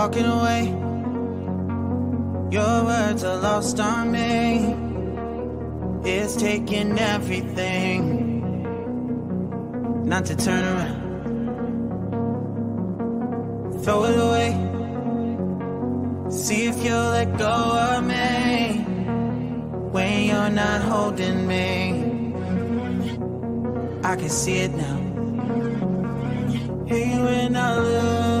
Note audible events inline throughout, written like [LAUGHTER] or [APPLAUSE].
walking away. Your words are lost on me. It's taking everything not to turn around. Throw it away. See if you'll let go of me when you're not holding me. I can see it now. Hey, when I look.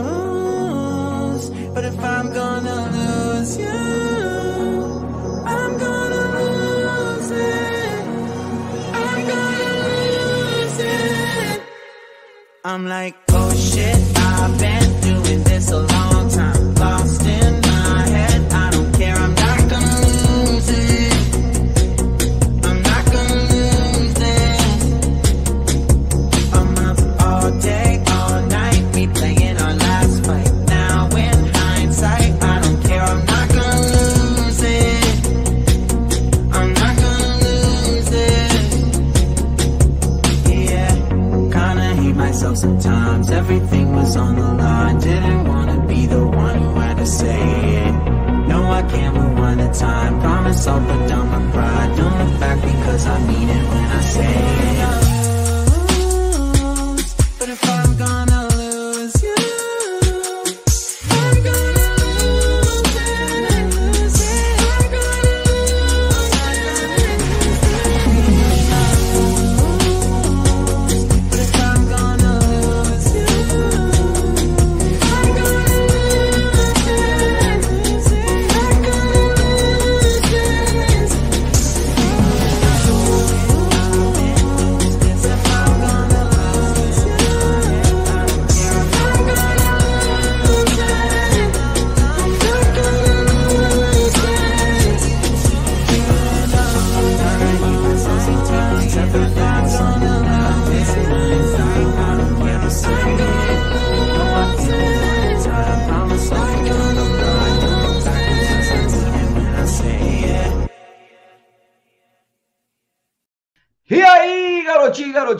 But if I'm gonna lose you, I'm gonna lose it. I'm gonna lose it. I'm like, oh shit, I've been doing this a lot. was on the line Didn't wanna be the one who had to say it No, I can't move on to time Promise I'll put down my pride Don't look back because I mean it when I say it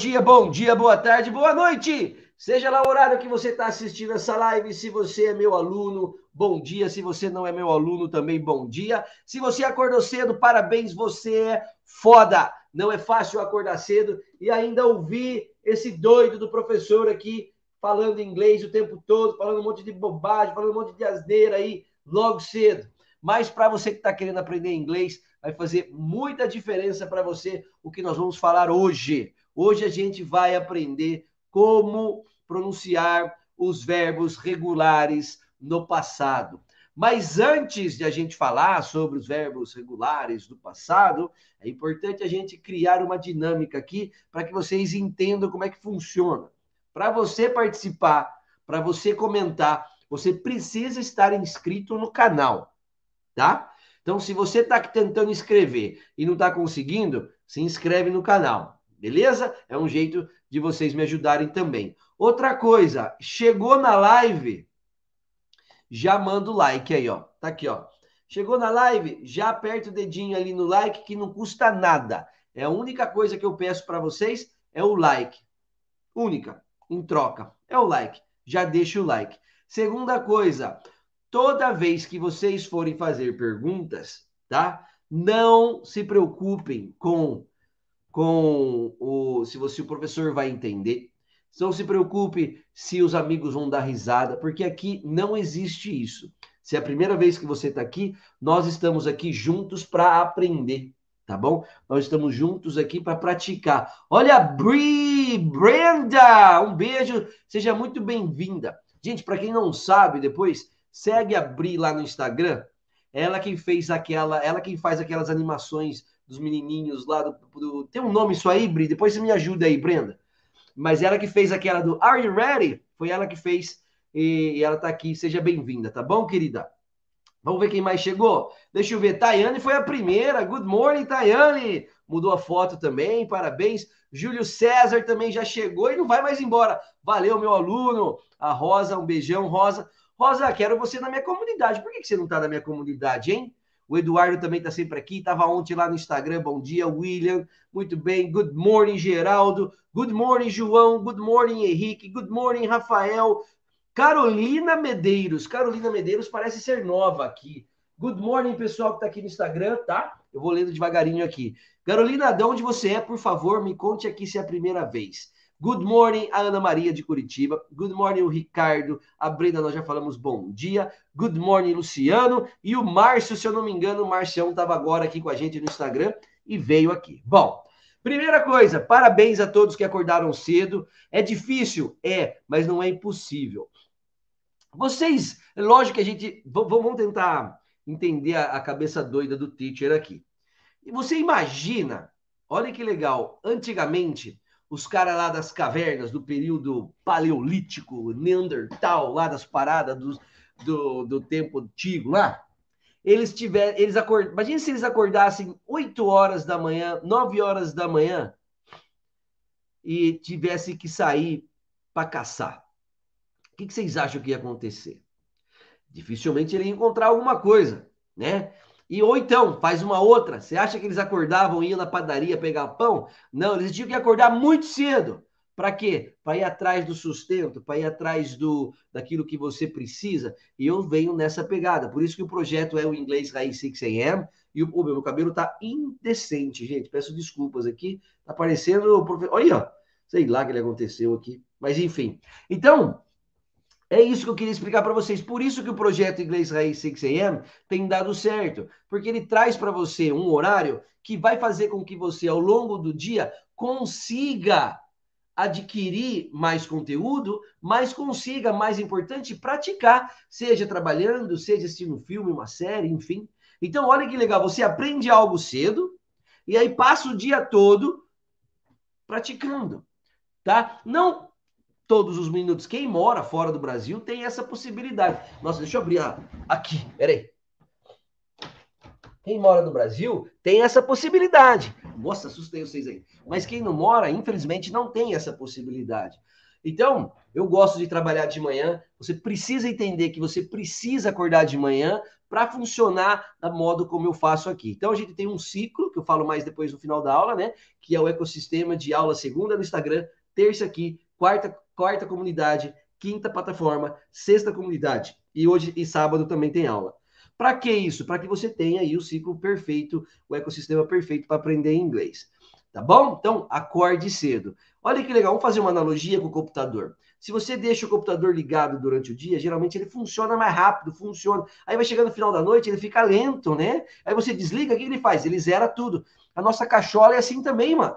dia, bom dia, boa tarde, boa noite! Seja lá o horário que você está assistindo essa live, se você é meu aluno, bom dia. Se você não é meu aluno, também bom dia. Se você acordou cedo, parabéns, você é foda! Não é fácil acordar cedo e ainda ouvir esse doido do professor aqui falando inglês o tempo todo, falando um monte de bobagem, falando um monte de asneira aí, logo cedo. Mas para você que está querendo aprender inglês, vai fazer muita diferença para você o que nós vamos falar hoje. Hoje a gente vai aprender como pronunciar os verbos regulares no passado. Mas antes de a gente falar sobre os verbos regulares do passado, é importante a gente criar uma dinâmica aqui para que vocês entendam como é que funciona. Para você participar, para você comentar, você precisa estar inscrito no canal, tá? Então, se você está tentando escrever e não está conseguindo, se inscreve no canal. Beleza? É um jeito de vocês me ajudarem também. Outra coisa, chegou na live, já manda o like aí, ó. Tá aqui, ó. Chegou na live, já aperta o dedinho ali no like que não custa nada. É a única coisa que eu peço para vocês é o like. Única, em troca, é o like. Já deixa o like. Segunda coisa, toda vez que vocês forem fazer perguntas, tá? Não se preocupem com com o se você o professor vai entender. Não se preocupe se os amigos vão dar risada, porque aqui não existe isso. Se é a primeira vez que você está aqui, nós estamos aqui juntos para aprender, tá bom? Nós estamos juntos aqui para praticar. Olha, Bri, Brenda, um beijo, seja muito bem-vinda. Gente, para quem não sabe, depois segue a Bri lá no Instagram. Ela quem fez aquela, ela quem faz aquelas animações dos menininhos lá do, do, Tem um nome isso aí, Bri? Depois você me ajuda aí, Brenda. Mas ela que fez aquela do Are You Ready? Foi ela que fez e, e ela tá aqui. Seja bem-vinda, tá bom, querida? Vamos ver quem mais chegou. Deixa eu ver. Tayane foi a primeira. Good morning, Tayane. Mudou a foto também. Parabéns. Júlio César também já chegou e não vai mais embora. Valeu, meu aluno. A Rosa, um beijão, Rosa. Rosa, quero você na minha comunidade. Por que, que você não está na minha comunidade, hein? O Eduardo também está sempre aqui, estava ontem lá no Instagram. Bom dia, William. Muito bem. Good morning, Geraldo. Good morning, João. Good morning, Henrique. Good morning, Rafael. Carolina Medeiros. Carolina Medeiros parece ser nova aqui. Good morning, pessoal que está aqui no Instagram, tá? Eu vou lendo devagarinho aqui. Carolina, de onde você é, por favor, me conte aqui se é a primeira vez. Good morning, a Ana Maria de Curitiba. Good morning, o Ricardo. A Brenda, nós já falamos bom dia. Good morning, Luciano. E o Márcio, se eu não me engano, o Marcião estava agora aqui com a gente no Instagram e veio aqui. Bom, primeira coisa, parabéns a todos que acordaram cedo. É difícil? É, mas não é impossível. Vocês, é lógico que a gente. Vamos tentar entender a cabeça doida do teacher aqui. E você imagina, olha que legal, antigamente os caras lá das cavernas do período paleolítico, Neandertal, lá das paradas do, do, do tempo antigo lá, eles tiveram, eles acord imagina se eles acordassem 8 horas da manhã, 9 horas da manhã e tivessem que sair para caçar. O que, que vocês acham que ia acontecer? Dificilmente ele ia encontrar alguma coisa, né? E ou então, faz uma outra. Você acha que eles acordavam e iam na padaria pegar pão? Não, eles tinham que acordar muito cedo. Para quê? Para ir atrás do sustento, para ir atrás do daquilo que você precisa. E eu venho nessa pegada. Por isso que o projeto é o inglês raiz 6 AM. E o oh, meu cabelo tá indecente, gente. Peço desculpas aqui. Tá parecendo. Olha, ó. sei lá o que ele aconteceu aqui. Mas enfim. Então, é isso que eu queria explicar para vocês. Por isso que o projeto Inglês Raiz 6 AM tem dado certo, porque ele traz para você um horário que vai fazer com que você, ao longo do dia, consiga adquirir mais conteúdo, mas consiga, mais importante, praticar, seja trabalhando, seja assistindo um filme, uma série, enfim. Então, olha que legal, você aprende algo cedo e aí passa o dia todo praticando, tá? Não todos os minutos. Quem mora fora do Brasil tem essa possibilidade. Nossa, deixa eu abrir a... aqui, peraí. Quem mora no Brasil tem essa possibilidade. Nossa, assustei vocês aí. Mas quem não mora, infelizmente, não tem essa possibilidade. Então, eu gosto de trabalhar de manhã. Você precisa entender que você precisa acordar de manhã para funcionar da modo como eu faço aqui. Então, a gente tem um ciclo, que eu falo mais depois no final da aula, né? Que é o ecossistema de aula segunda no Instagram, terça aqui, quarta quarta comunidade, quinta plataforma, sexta comunidade. E hoje e sábado também tem aula. Para que isso? Para que você tenha aí o ciclo perfeito, o ecossistema perfeito para aprender inglês. Tá bom? Então, acorde cedo. Olha que legal, vamos fazer uma analogia com o computador. Se você deixa o computador ligado durante o dia, geralmente ele funciona mais rápido, funciona. Aí vai chegando no final da noite, ele fica lento, né? Aí você desliga, o que ele faz? Ele zera tudo. A nossa cachola é assim também, mano.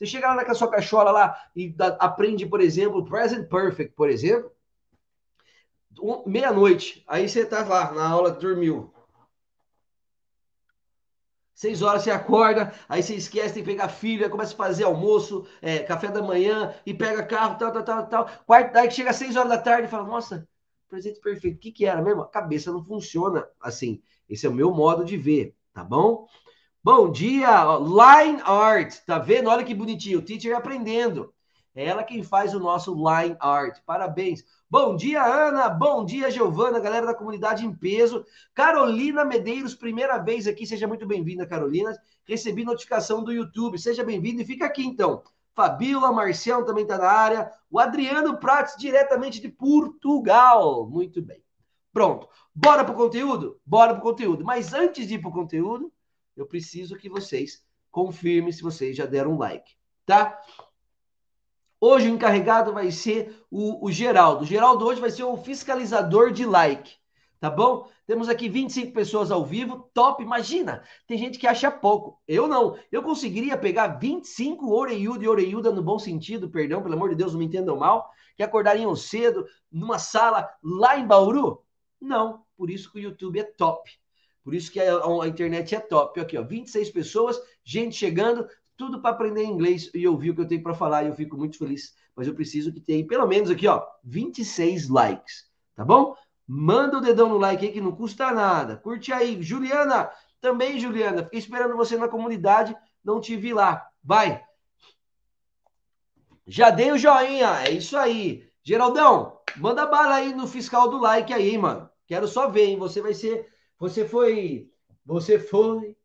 Você chega lá naquela sua cachola lá e aprende, por exemplo, Present Perfect, por exemplo, meia-noite. Aí você tá lá na aula, dormiu. Seis horas você acorda, aí você esquece de pegar filho, começa a fazer almoço, é, café da manhã, e pega carro, tal, tal, tal, tal. Quarto, daí chega às seis horas da tarde e fala, nossa, presente perfeito, o que que era mesmo? A cabeça não funciona assim. Esse é o meu modo de ver, tá bom? Bom dia, Line Art. Tá vendo? Olha que bonitinho. O teacher aprendendo. É ela quem faz o nosso Line Art. Parabéns. Bom dia, Ana. Bom dia, Giovana, galera da comunidade em peso. Carolina Medeiros, primeira vez aqui. Seja muito bem-vinda, Carolina. Recebi notificação do YouTube. Seja bem-vindo e fica aqui então. Fabíola, Marcião também está na área. O Adriano Prates, diretamente de Portugal. Muito bem. Pronto. Bora para o conteúdo? Bora para o conteúdo. Mas antes de ir para o conteúdo, eu preciso que vocês confirmem se vocês já deram um like, tá? Hoje o encarregado vai ser o, o Geraldo. O Geraldo hoje vai ser o fiscalizador de like, tá bom? Temos aqui 25 pessoas ao vivo, top, imagina! Tem gente que acha pouco, eu não. Eu conseguiria pegar 25 oreiudo e oreiuda no bom sentido, perdão, pelo amor de Deus, não me entendam mal, que acordariam cedo numa sala lá em Bauru? Não, por isso que o YouTube é top. Por isso que a, a internet é top. Aqui, ó, 26 pessoas, gente chegando, tudo para aprender inglês e ouvir o que eu tenho para falar, e eu fico muito feliz. Mas eu preciso que tenha pelo menos aqui, ó, 26 likes, tá bom? Manda o dedão no like aí que não custa nada. Curte aí, Juliana, também Juliana, fiquei esperando você na comunidade, não te vi lá. Vai. Já dei o joinha, é isso aí. Geraldão, manda bala aí no fiscal do like aí, mano. Quero só ver, hein? Você vai ser você foi, você foi,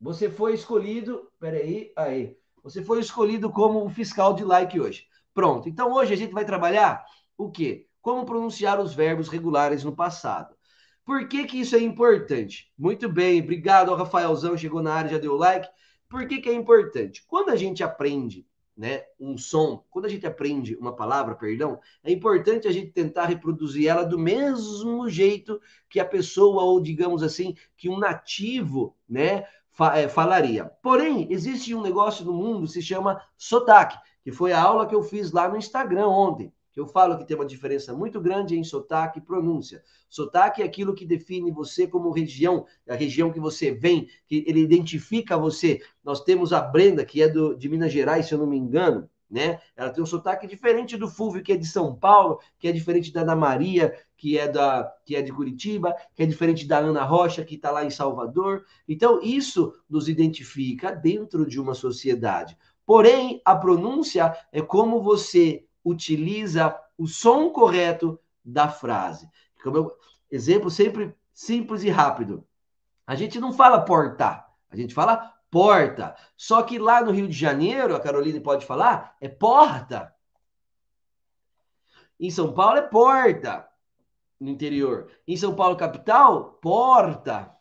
você foi escolhido, peraí, aí, você foi escolhido como um fiscal de like hoje. Pronto, então hoje a gente vai trabalhar o quê? Como pronunciar os verbos regulares no passado. Por que, que isso é importante? Muito bem, obrigado ao Rafaelzão, chegou na área, já deu like. Por que, que é importante? Quando a gente aprende né, um som. Quando a gente aprende uma palavra, perdão, é importante a gente tentar reproduzir ela do mesmo jeito que a pessoa ou digamos assim, que um nativo, né, fa é, falaria. Porém, existe um negócio no mundo que se chama sotaque, que foi a aula que eu fiz lá no Instagram ontem que eu falo que tem uma diferença muito grande em sotaque e pronúncia. Sotaque é aquilo que define você como região, é a região que você vem, que ele identifica você. Nós temos a Brenda, que é do, de Minas Gerais, se eu não me engano, né? Ela tem um sotaque diferente do Fulvio, que é de São Paulo, que é diferente da Ana Maria, que é, da, que é de Curitiba, que é diferente da Ana Rocha, que está lá em Salvador. Então, isso nos identifica dentro de uma sociedade. Porém, a pronúncia é como você utiliza o som correto da frase. Como eu, exemplo sempre simples e rápido. A gente não fala porta, a gente fala porta. Só que lá no Rio de Janeiro, a Carolina pode falar, é porta. Em São Paulo é porta no interior. Em São Paulo capital, porta.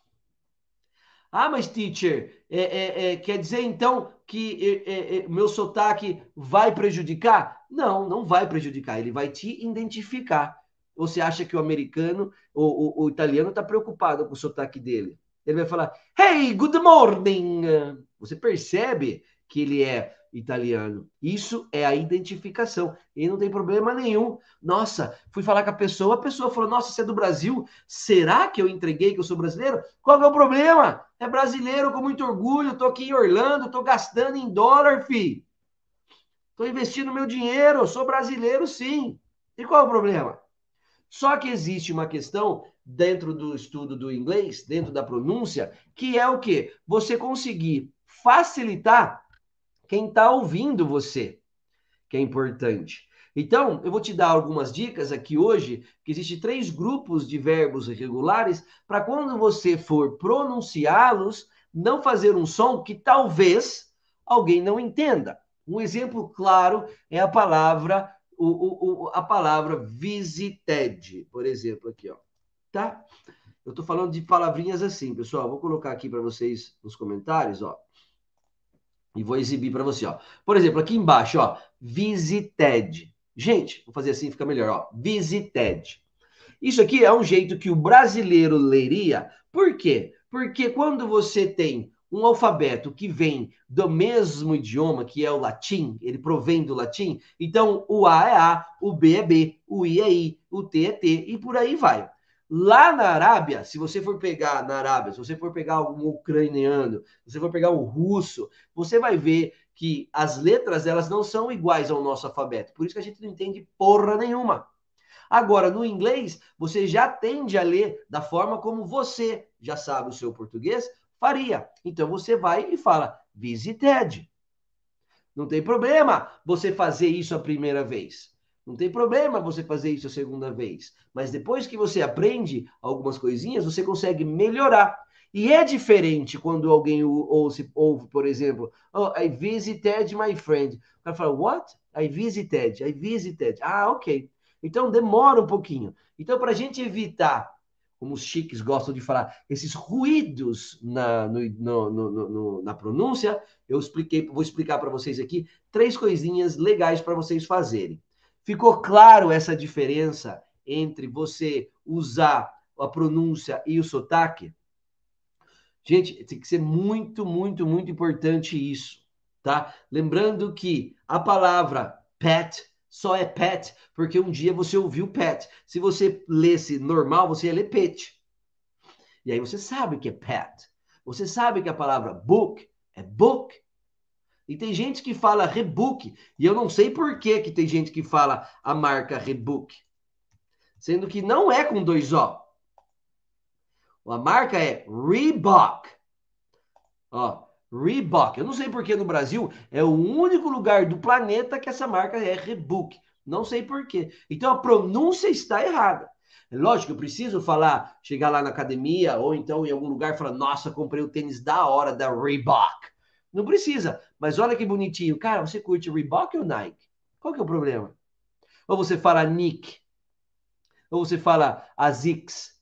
Ah, mas teacher, é, é, é, quer dizer então que é, é, meu sotaque vai prejudicar? Não, não vai prejudicar, ele vai te identificar. você acha que o americano ou o, o italiano está preocupado com o sotaque dele? Ele vai falar, hey, good morning. Você percebe que ele é italiano. Isso é a identificação. E não tem problema nenhum. Nossa, fui falar com a pessoa, a pessoa falou: Nossa, você é do Brasil? Será que eu entreguei que eu sou brasileiro? Qual é o problema? É brasileiro com muito orgulho, tô aqui em Orlando, tô gastando em dólar, fi. Tô investindo meu dinheiro, sou brasileiro sim. E qual é o problema? Só que existe uma questão dentro do estudo do inglês, dentro da pronúncia, que é o que? Você conseguir facilitar quem está ouvindo você, que é importante. Então, eu vou te dar algumas dicas aqui hoje, que existe três grupos de verbos irregulares para quando você for pronunciá-los, não fazer um som que talvez alguém não entenda. Um exemplo claro é a palavra o, o, a palavra visited, por exemplo, aqui, ó. Tá? Eu estou falando de palavrinhas assim, pessoal. Vou colocar aqui para vocês nos comentários, ó. E vou exibir para você, ó. Por exemplo, aqui embaixo, ó, visited. Gente, vou fazer assim, fica melhor, ó. Visited. Isso aqui é um jeito que o brasileiro leria. Por quê? Porque quando você tem um alfabeto que vem do mesmo idioma, que é o latim, ele provém do latim, então o A é A, o B é B, o I é I, o T é T e por aí vai. Lá na Arábia, se você for pegar na Arábia, se você for pegar um ucraniano, se você for pegar um russo, você vai ver que as letras elas não são iguais ao nosso alfabeto. Por isso que a gente não entende porra nenhuma. Agora, no inglês, você já tende a ler da forma como você já sabe o seu português faria. Então você vai e fala visited. Não tem problema você fazer isso a primeira vez. Não tem problema você fazer isso a segunda vez, mas depois que você aprende algumas coisinhas, você consegue melhorar. E é diferente quando alguém ouve, ouve por exemplo, oh, I visited my friend. O cara fala, what? I visited, I visited. Ah, ok. Então demora um pouquinho. Então, para a gente evitar, como os chiques gostam de falar, esses ruídos na, no, no, no, na pronúncia, eu expliquei, vou explicar para vocês aqui três coisinhas legais para vocês fazerem. Ficou claro essa diferença entre você usar a pronúncia e o sotaque? Gente, tem que ser muito, muito, muito importante isso, tá? Lembrando que a palavra pet só é pet porque um dia você ouviu pet. Se você lesse normal, você ia ler pet. E aí você sabe que é pet. Você sabe que a palavra book é book e tem gente que fala Rebook, e eu não sei por que, que tem gente que fala a marca Rebook, sendo que não é com dois O. A marca é Reebok. Ó, Reebok. Eu não sei por que no Brasil é o único lugar do planeta que essa marca é Rebook. Não sei por quê. Então a pronúncia está errada. É lógico, eu preciso falar, chegar lá na academia ou então em algum lugar e falar: "Nossa, comprei o tênis da hora da Reebok". Não precisa. Mas olha que bonitinho. Cara, você curte Reebok ou Nike? Qual que é o problema? Ou você fala Nick? Ou você fala Asics?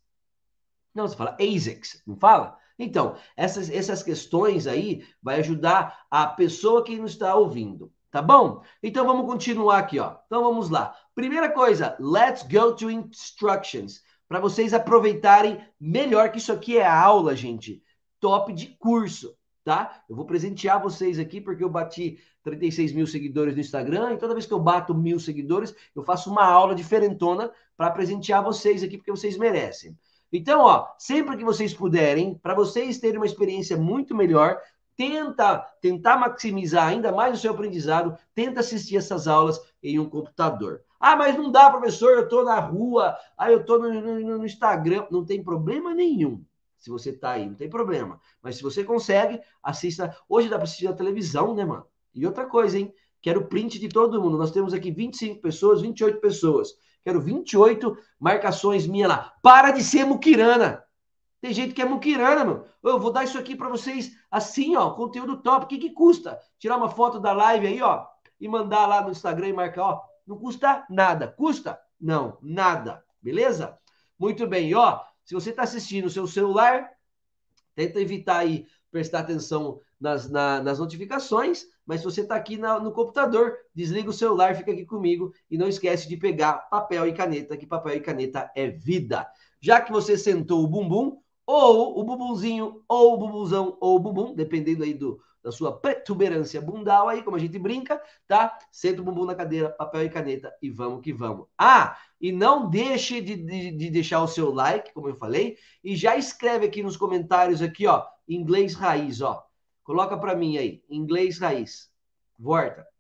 Não, você fala Asics, não fala? Então, essas, essas questões aí vai ajudar a pessoa que nos está ouvindo, tá bom? Então vamos continuar aqui, ó. Então vamos lá. Primeira coisa, let's go to instructions, para vocês aproveitarem melhor que isso aqui é aula, gente. Top de curso tá? Eu vou presentear vocês aqui porque eu bati 36 mil seguidores no Instagram e toda vez que eu bato mil seguidores, eu faço uma aula diferentona para presentear vocês aqui porque vocês merecem. Então, ó, sempre que vocês puderem, para vocês terem uma experiência muito melhor, tenta tentar maximizar ainda mais o seu aprendizado, tenta assistir essas aulas em um computador. Ah, mas não dá, professor, eu estou na rua, ah, eu estou no, no, no Instagram. Não tem problema nenhum se você tá aí, não tem problema. Mas se você consegue, assista. Hoje dá para assistir na televisão, né, mano? E outra coisa, hein? Quero print de todo mundo. Nós temos aqui 25 pessoas, 28 pessoas. Quero 28 marcações minha lá. Para de ser muquirana. Tem gente que é muquirana, mano. Eu vou dar isso aqui para vocês assim, ó, conteúdo top. O que que custa? Tirar uma foto da live aí, ó, e mandar lá no Instagram e marcar, ó. Não custa nada. Custa? Não, nada. Beleza? Muito bem. E, ó, se você está assistindo o seu celular, tenta evitar aí prestar atenção nas, na, nas notificações, mas se você está aqui na, no computador, desliga o celular, fica aqui comigo e não esquece de pegar papel e caneta, que papel e caneta é vida. Já que você sentou o bumbum, ou o bubunzinho, ou o bubunzão, ou o bubum, dependendo aí do, da sua protuberância bundal aí, como a gente brinca, tá? Senta o bumbum na cadeira, papel e caneta e vamos que vamos. Ah, e não deixe de, de, de deixar o seu like, como eu falei, e já escreve aqui nos comentários aqui, ó, inglês raiz, ó. Coloca para mim aí, inglês raiz. Volta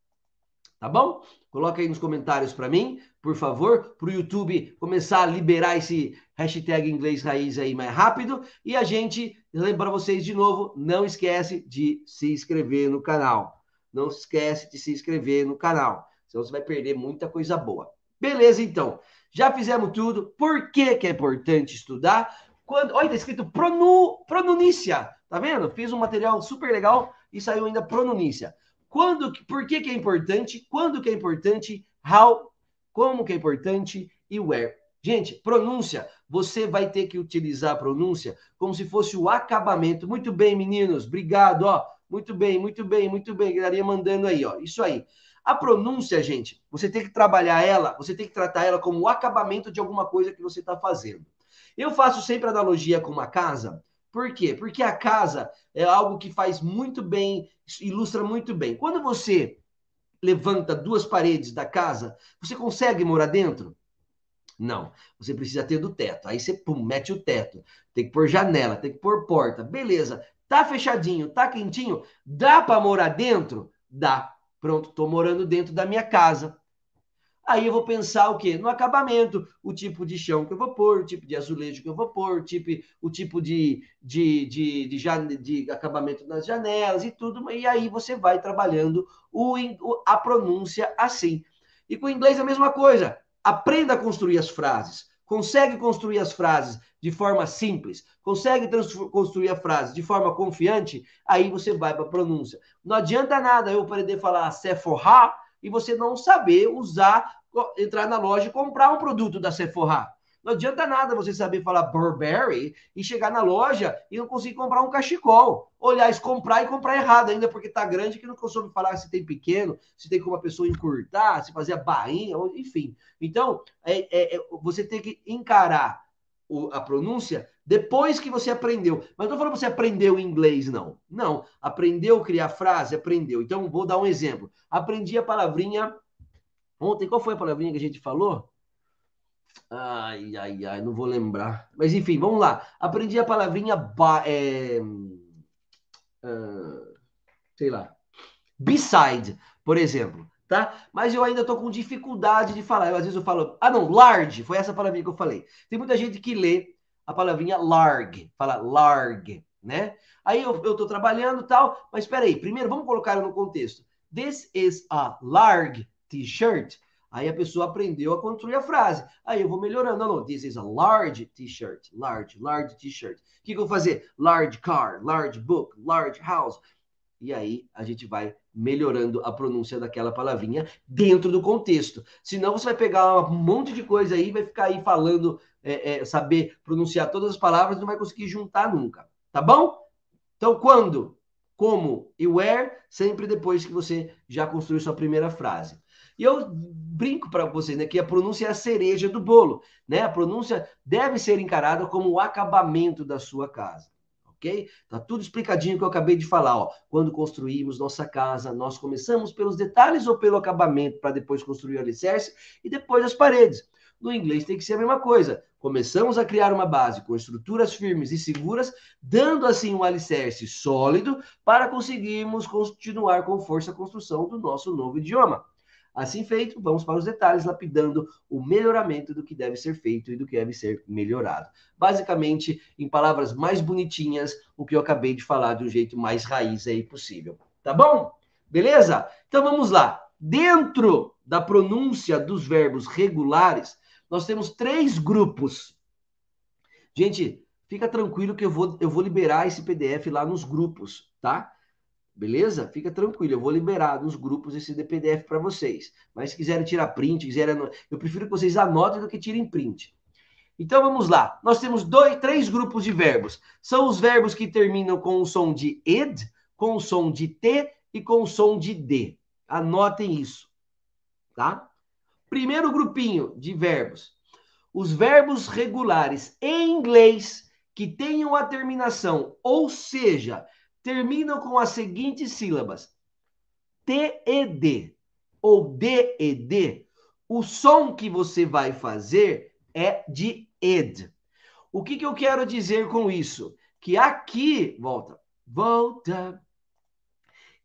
tá bom? Coloca aí nos comentários para mim, por favor, para o YouTube começar a liberar esse hashtag inglês raiz aí mais rápido. E a gente lembra vocês de novo, não esquece de se inscrever no canal. Não esquece de se inscrever no canal, senão você vai perder muita coisa boa. Beleza, então. Já fizemos tudo. Por que, que é importante estudar? Quando... Olha, está escrito pronu... pronunícia. Tá vendo? Fiz um material super legal e saiu ainda pronunícia. Quando, por que, que é importante, quando que é importante, how, como que é importante e where. Gente, pronúncia. Você vai ter que utilizar a pronúncia como se fosse o acabamento. Muito bem, meninos. Obrigado, ó. Muito bem, muito bem, muito bem. Galerinha mandando aí, ó. Isso aí. A pronúncia, gente, você tem que trabalhar ela, você tem que tratar ela como o acabamento de alguma coisa que você está fazendo. Eu faço sempre analogia com uma casa, por quê? Porque a casa é algo que faz muito bem, ilustra muito bem. Quando você levanta duas paredes da casa, você consegue morar dentro? Não. Você precisa ter do teto. Aí você pum, mete o teto. Tem que pôr janela, tem que pôr porta. Beleza. Tá fechadinho, tá quentinho? Dá para morar dentro? Dá. Pronto, tô morando dentro da minha casa. Aí eu vou pensar o quê? No acabamento, o tipo de chão que eu vou pôr, o tipo de azulejo que eu vou pôr, o tipo, o tipo de, de, de, de, de acabamento nas janelas e tudo. E aí você vai trabalhando o, a pronúncia assim. E com o inglês é a mesma coisa. Aprenda a construir as frases. Consegue construir as frases de forma simples, consegue construir a frase de forma confiante, aí você vai para a pronúncia. Não adianta nada eu aprender a falar Sephora e você não saber usar, entrar na loja e comprar um produto da Sephora. Não adianta nada você saber falar Burberry e chegar na loja e não conseguir comprar um cachecol. Ou, aliás, comprar e comprar errado ainda, porque tá grande que não consome falar se tem pequeno, se tem como a pessoa encurtar, se fazer a bainha, enfim. Então, é, é, é, você tem que encarar a pronúncia depois que você aprendeu. Mas não estou falando que você aprendeu inglês, não. Não. Aprendeu a criar frase? Aprendeu. Então, vou dar um exemplo. Aprendi a palavrinha ontem. Qual foi a palavrinha que a gente falou? Ai, ai, ai, não vou lembrar. Mas enfim, vamos lá. Aprendi a palavrinha. Ba, é, uh, sei lá. Beside, por exemplo. Tá? Mas eu ainda estou com dificuldade de falar. Eu, às vezes eu falo, ah não, large, foi essa palavrinha que eu falei. Tem muita gente que lê a palavrinha larg, fala larg, né? Aí eu estou trabalhando tal, mas espera aí, primeiro vamos colocar no contexto. This is a large t-shirt. Aí a pessoa aprendeu a construir a frase. Aí eu vou melhorando. Não, não. This is a large t-shirt. Large, large t-shirt. O que, que eu vou fazer? Large car, large book, large house. E aí a gente vai melhorando a pronúncia daquela palavrinha dentro do contexto. Senão você vai pegar um monte de coisa aí, vai ficar aí falando, é, é, saber pronunciar todas as palavras, não vai conseguir juntar nunca, tá bom? Então, quando, como e where, sempre depois que você já construiu sua primeira frase. E eu brinco para vocês né, que a pronúncia é a cereja do bolo. Né? A pronúncia deve ser encarada como o acabamento da sua casa ok? Tá tudo explicadinho que eu acabei de falar, ó. Quando construímos nossa casa, nós começamos pelos detalhes ou pelo acabamento para depois construir o alicerce e depois as paredes. No inglês tem que ser a mesma coisa. Começamos a criar uma base com estruturas firmes e seguras, dando assim um alicerce sólido para conseguirmos continuar com força a construção do nosso novo idioma. Assim feito, vamos para os detalhes, lapidando o melhoramento do que deve ser feito e do que deve ser melhorado. Basicamente, em palavras mais bonitinhas, o que eu acabei de falar do jeito mais raiz aí possível. Tá bom? Beleza? Então vamos lá. Dentro da pronúncia dos verbos regulares, nós temos três grupos. Gente, fica tranquilo que eu vou, eu vou liberar esse PDF lá nos grupos, tá? Beleza? Fica tranquilo, eu vou liberar nos grupos esse DPDF para vocês. Mas se quiserem tirar print, quiserem, eu prefiro que vocês anotem do que tirem print. Então vamos lá. Nós temos dois, três grupos de verbos. São os verbos que terminam com o som de ed, com o som de t e com o som de d. Anotem isso, tá? Primeiro grupinho de verbos. Os verbos regulares em inglês que tenham a terminação, ou seja, terminam com as seguintes sílabas: T e D ou D e D, o som que você vai fazer é de ed. O que, que eu quero dizer com isso? Que aqui, volta, volta,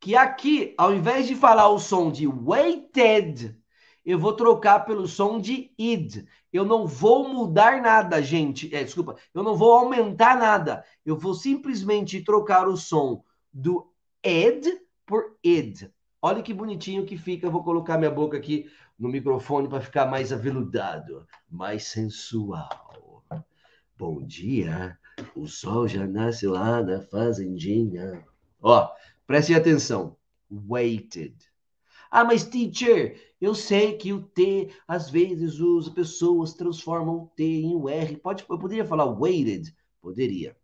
que aqui, ao invés de falar o som de waited eu vou trocar pelo som de id. Eu não vou mudar nada, gente. É, desculpa, eu não vou aumentar nada. Eu vou simplesmente trocar o som do ed por id. Olha que bonitinho que fica. Eu vou colocar minha boca aqui no microfone para ficar mais aveludado, mais sensual. Bom dia. O sol já nasce lá na fazendinha. Ó, preste atenção. Waited. Ah, mas teacher, eu sei que o T, às vezes, as pessoas transformam o T em o R. Pode, eu poderia falar waited? Poderia.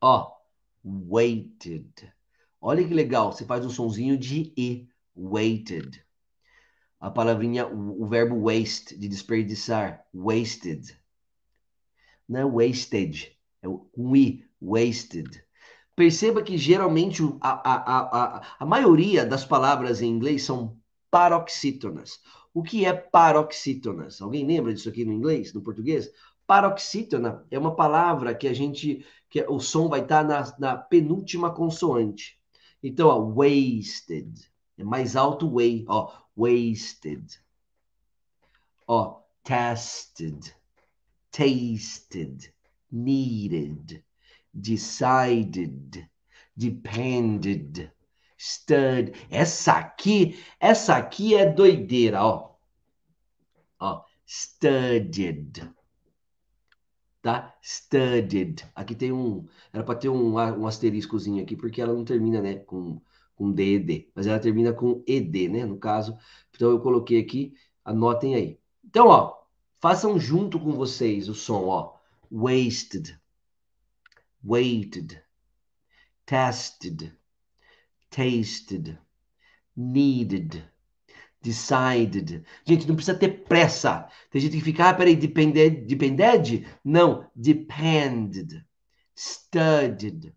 Ó, waited. Olha que legal, você faz um sonzinho de E, waited. A palavrinha, o, o verbo waste, de desperdiçar, wasted. Não é wasted, é um I, wasted. Perceba que geralmente a, a, a, a, a maioria das palavras em inglês são paroxítonas. O que é paroxítonas? Alguém lembra disso aqui no inglês, no português? Paroxítona é uma palavra que a gente, que o som vai estar tá na, na, penúltima consoante. Então, ó, wasted. É mais alto way, ó, wasted. Ó, tested, tasted, needed, decided, depended stud. Essa aqui, essa aqui é doideira, ó. Ó, studied. Tá? Studied. Aqui tem um, era para ter um, um asteriscozinho aqui, porque ela não termina, né, com com DED, mas ela termina com ED, né, no caso. Então eu coloquei aqui, anotem aí. Então, ó, façam junto com vocês o som, ó. Wasted. Waited. Tested tasted, needed, decided. Gente, não precisa ter pressa. Tem gente que fica, ah, peraí, depended, depended? Não, depended, studied.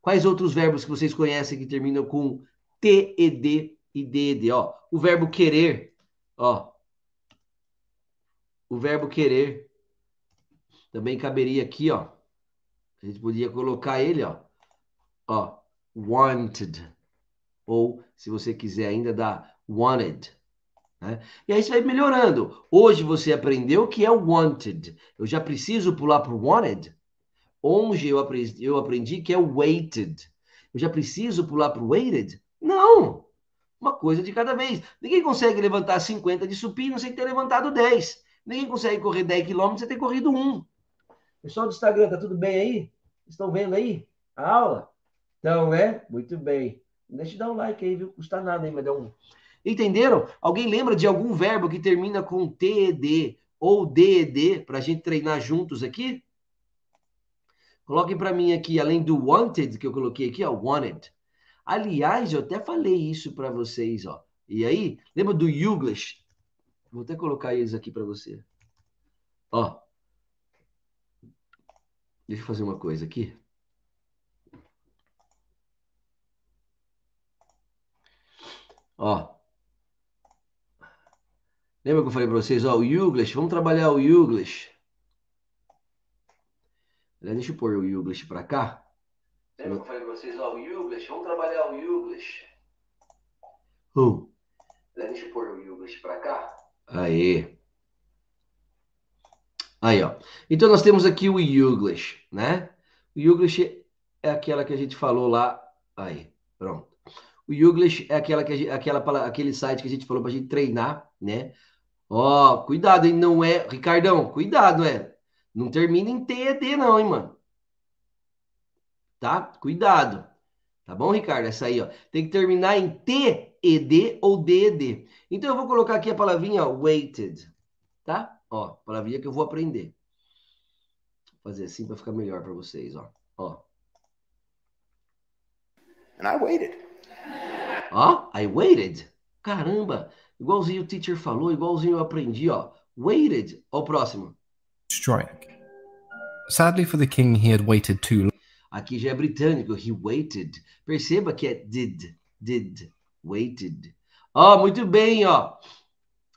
Quais outros verbos que vocês conhecem que terminam com t e d d e D-E-D? Ó, o verbo querer, ó. O verbo querer também caberia aqui, ó. A gente podia colocar ele, ó. Ó, wanted. Ou, se você quiser ainda, dá wanted. Né? E aí você vai melhorando. Hoje você aprendeu o que é wanted. Eu já preciso pular para o wanted. Hoje eu aprendi, eu aprendi que é waited. Eu já preciso pular para o waited? Não! Uma coisa de cada vez. Ninguém consegue levantar 50 de supino sem ter levantado 10. Ninguém consegue correr 10 quilômetros sem ter corrido 1. Pessoal do Instagram, tá tudo bem aí? Estão vendo aí a aula? Então, é? Muito bem. Deixa eu dar um like aí, viu? Custa nada, hein? Mas dá um. Entenderam? Alguém lembra de algum verbo que termina com TED ou DED para a gente treinar juntos aqui? Coloquem para mim aqui, além do wanted que eu coloquei aqui, ó, wanted. Aliás, eu até falei isso para vocês, ó. E aí, lembra do English? Vou até colocar eles aqui para você. Ó. Deixa eu fazer uma coisa aqui. Ó. Lembra que eu falei para vocês, ó, o Youglish? vamos trabalhar o Youglish. deixa eu pôr o Youglish para cá. Lembra que eu falei para vocês, ó, o Youglish? vamos trabalhar o Youglish. Hum. Uh. deixa eu pôr o Youglish para cá. Aí. Aí, ó. Então nós temos aqui o Youglish, né? O Youglish é aquela que a gente falou lá. Aí, pronto. O é aquela, que gente, aquela, aquele site que a gente falou para a gente treinar, né? Ó, oh, cuidado, hein? Não é. Ricardão, cuidado, é. Não termina em TED, não, hein, mano? Tá? Cuidado. Tá bom, Ricardo? Essa aí, ó. Tem que terminar em TED ou DED. Então eu vou colocar aqui a palavrinha ó, weighted, tá? Ó, palavrinha que eu vou aprender. Vou fazer assim para ficar melhor para vocês, ó. Ó. And I waited. Ó, I waited. Caramba, igualzinho o teacher falou, igualzinho eu aprendi, ó. Waited. Ó o próximo. Strike. Sadly for the king, he had waited too long. Aqui já é britânico, he waited. Perceba que é did, did, waited. Ó, muito bem, ó.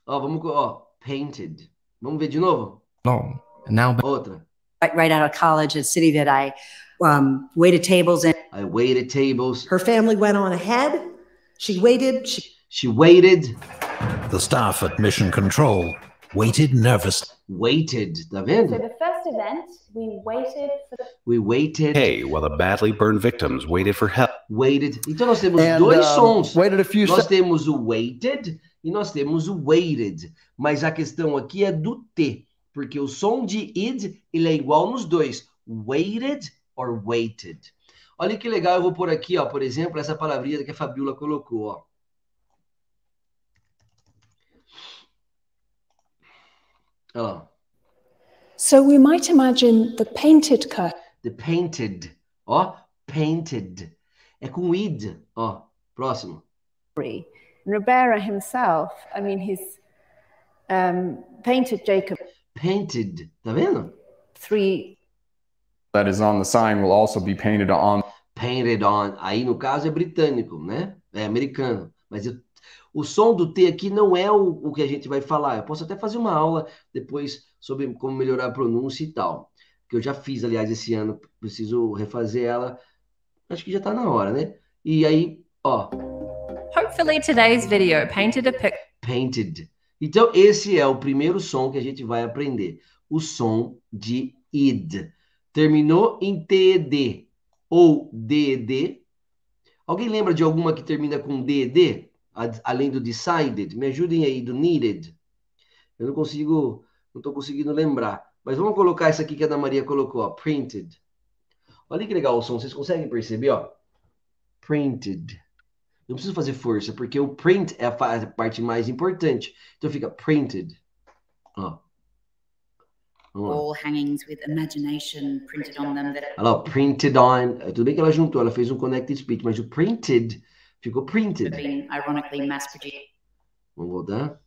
Ó, vamos, ó, painted. Vamos ver de novo? Long. And now Outra. Right out of college, a city that I um, waited tables in. I waited tables. Her family went on ahead. She waited. She, she waited. The staff at Mission Control waited nervously. Waited, tá vendo? For the first event, we waited for the... We waited. Hey, while the badly burned victims waited for help. Waited. Então nós temos And, dois um, uh, sons. Waited a few nós temos o waited e nós temos o waited. Mas a questão aqui é do T, porque o som de id ele é igual nos dois. Waited or waited. Olha que legal, eu vou pôr aqui, ó, por exemplo, essa palavrinha que a Fabiola colocou, ó. Olha lá. So we might imagine the painted curtain. The painted, ó, painted. É com id, ó. Próximo. Ribera himself, I mean, he's um, painted Jacob. Painted, tá vendo? Three that is on the sign will also be painted on painted on. Aí, no caso, é britânico, né? É americano. Mas eu, o som do T aqui não é o, o que a gente vai falar. Eu posso até fazer uma aula depois sobre como melhorar a pronúncia e tal. Que eu já fiz, aliás, esse ano. Preciso refazer ela. Acho que já está na hora, né? E aí, ó. Hopefully today's video painted a picture. Painted. Então, esse é o primeiro som que a gente vai aprender. O som de id. Terminou em TED ou DED. Alguém lembra de alguma que termina com DED, além do decided? Me ajudem aí, do needed. Eu não consigo, não estou conseguindo lembrar. Mas vamos colocar essa aqui que a Ana Maria colocou, ó, printed. Olha que legal o som, vocês conseguem perceber, ó? Printed. Não preciso fazer força, porque o print é a parte mais importante. Então fica printed. Ó wall hangings with imagination printed on them. That ela printed on, eh, tudo bem que ela juntou, ela fez um connected speech, mas o printed ficou printed. Been ironically mass produced. Vamos voltar.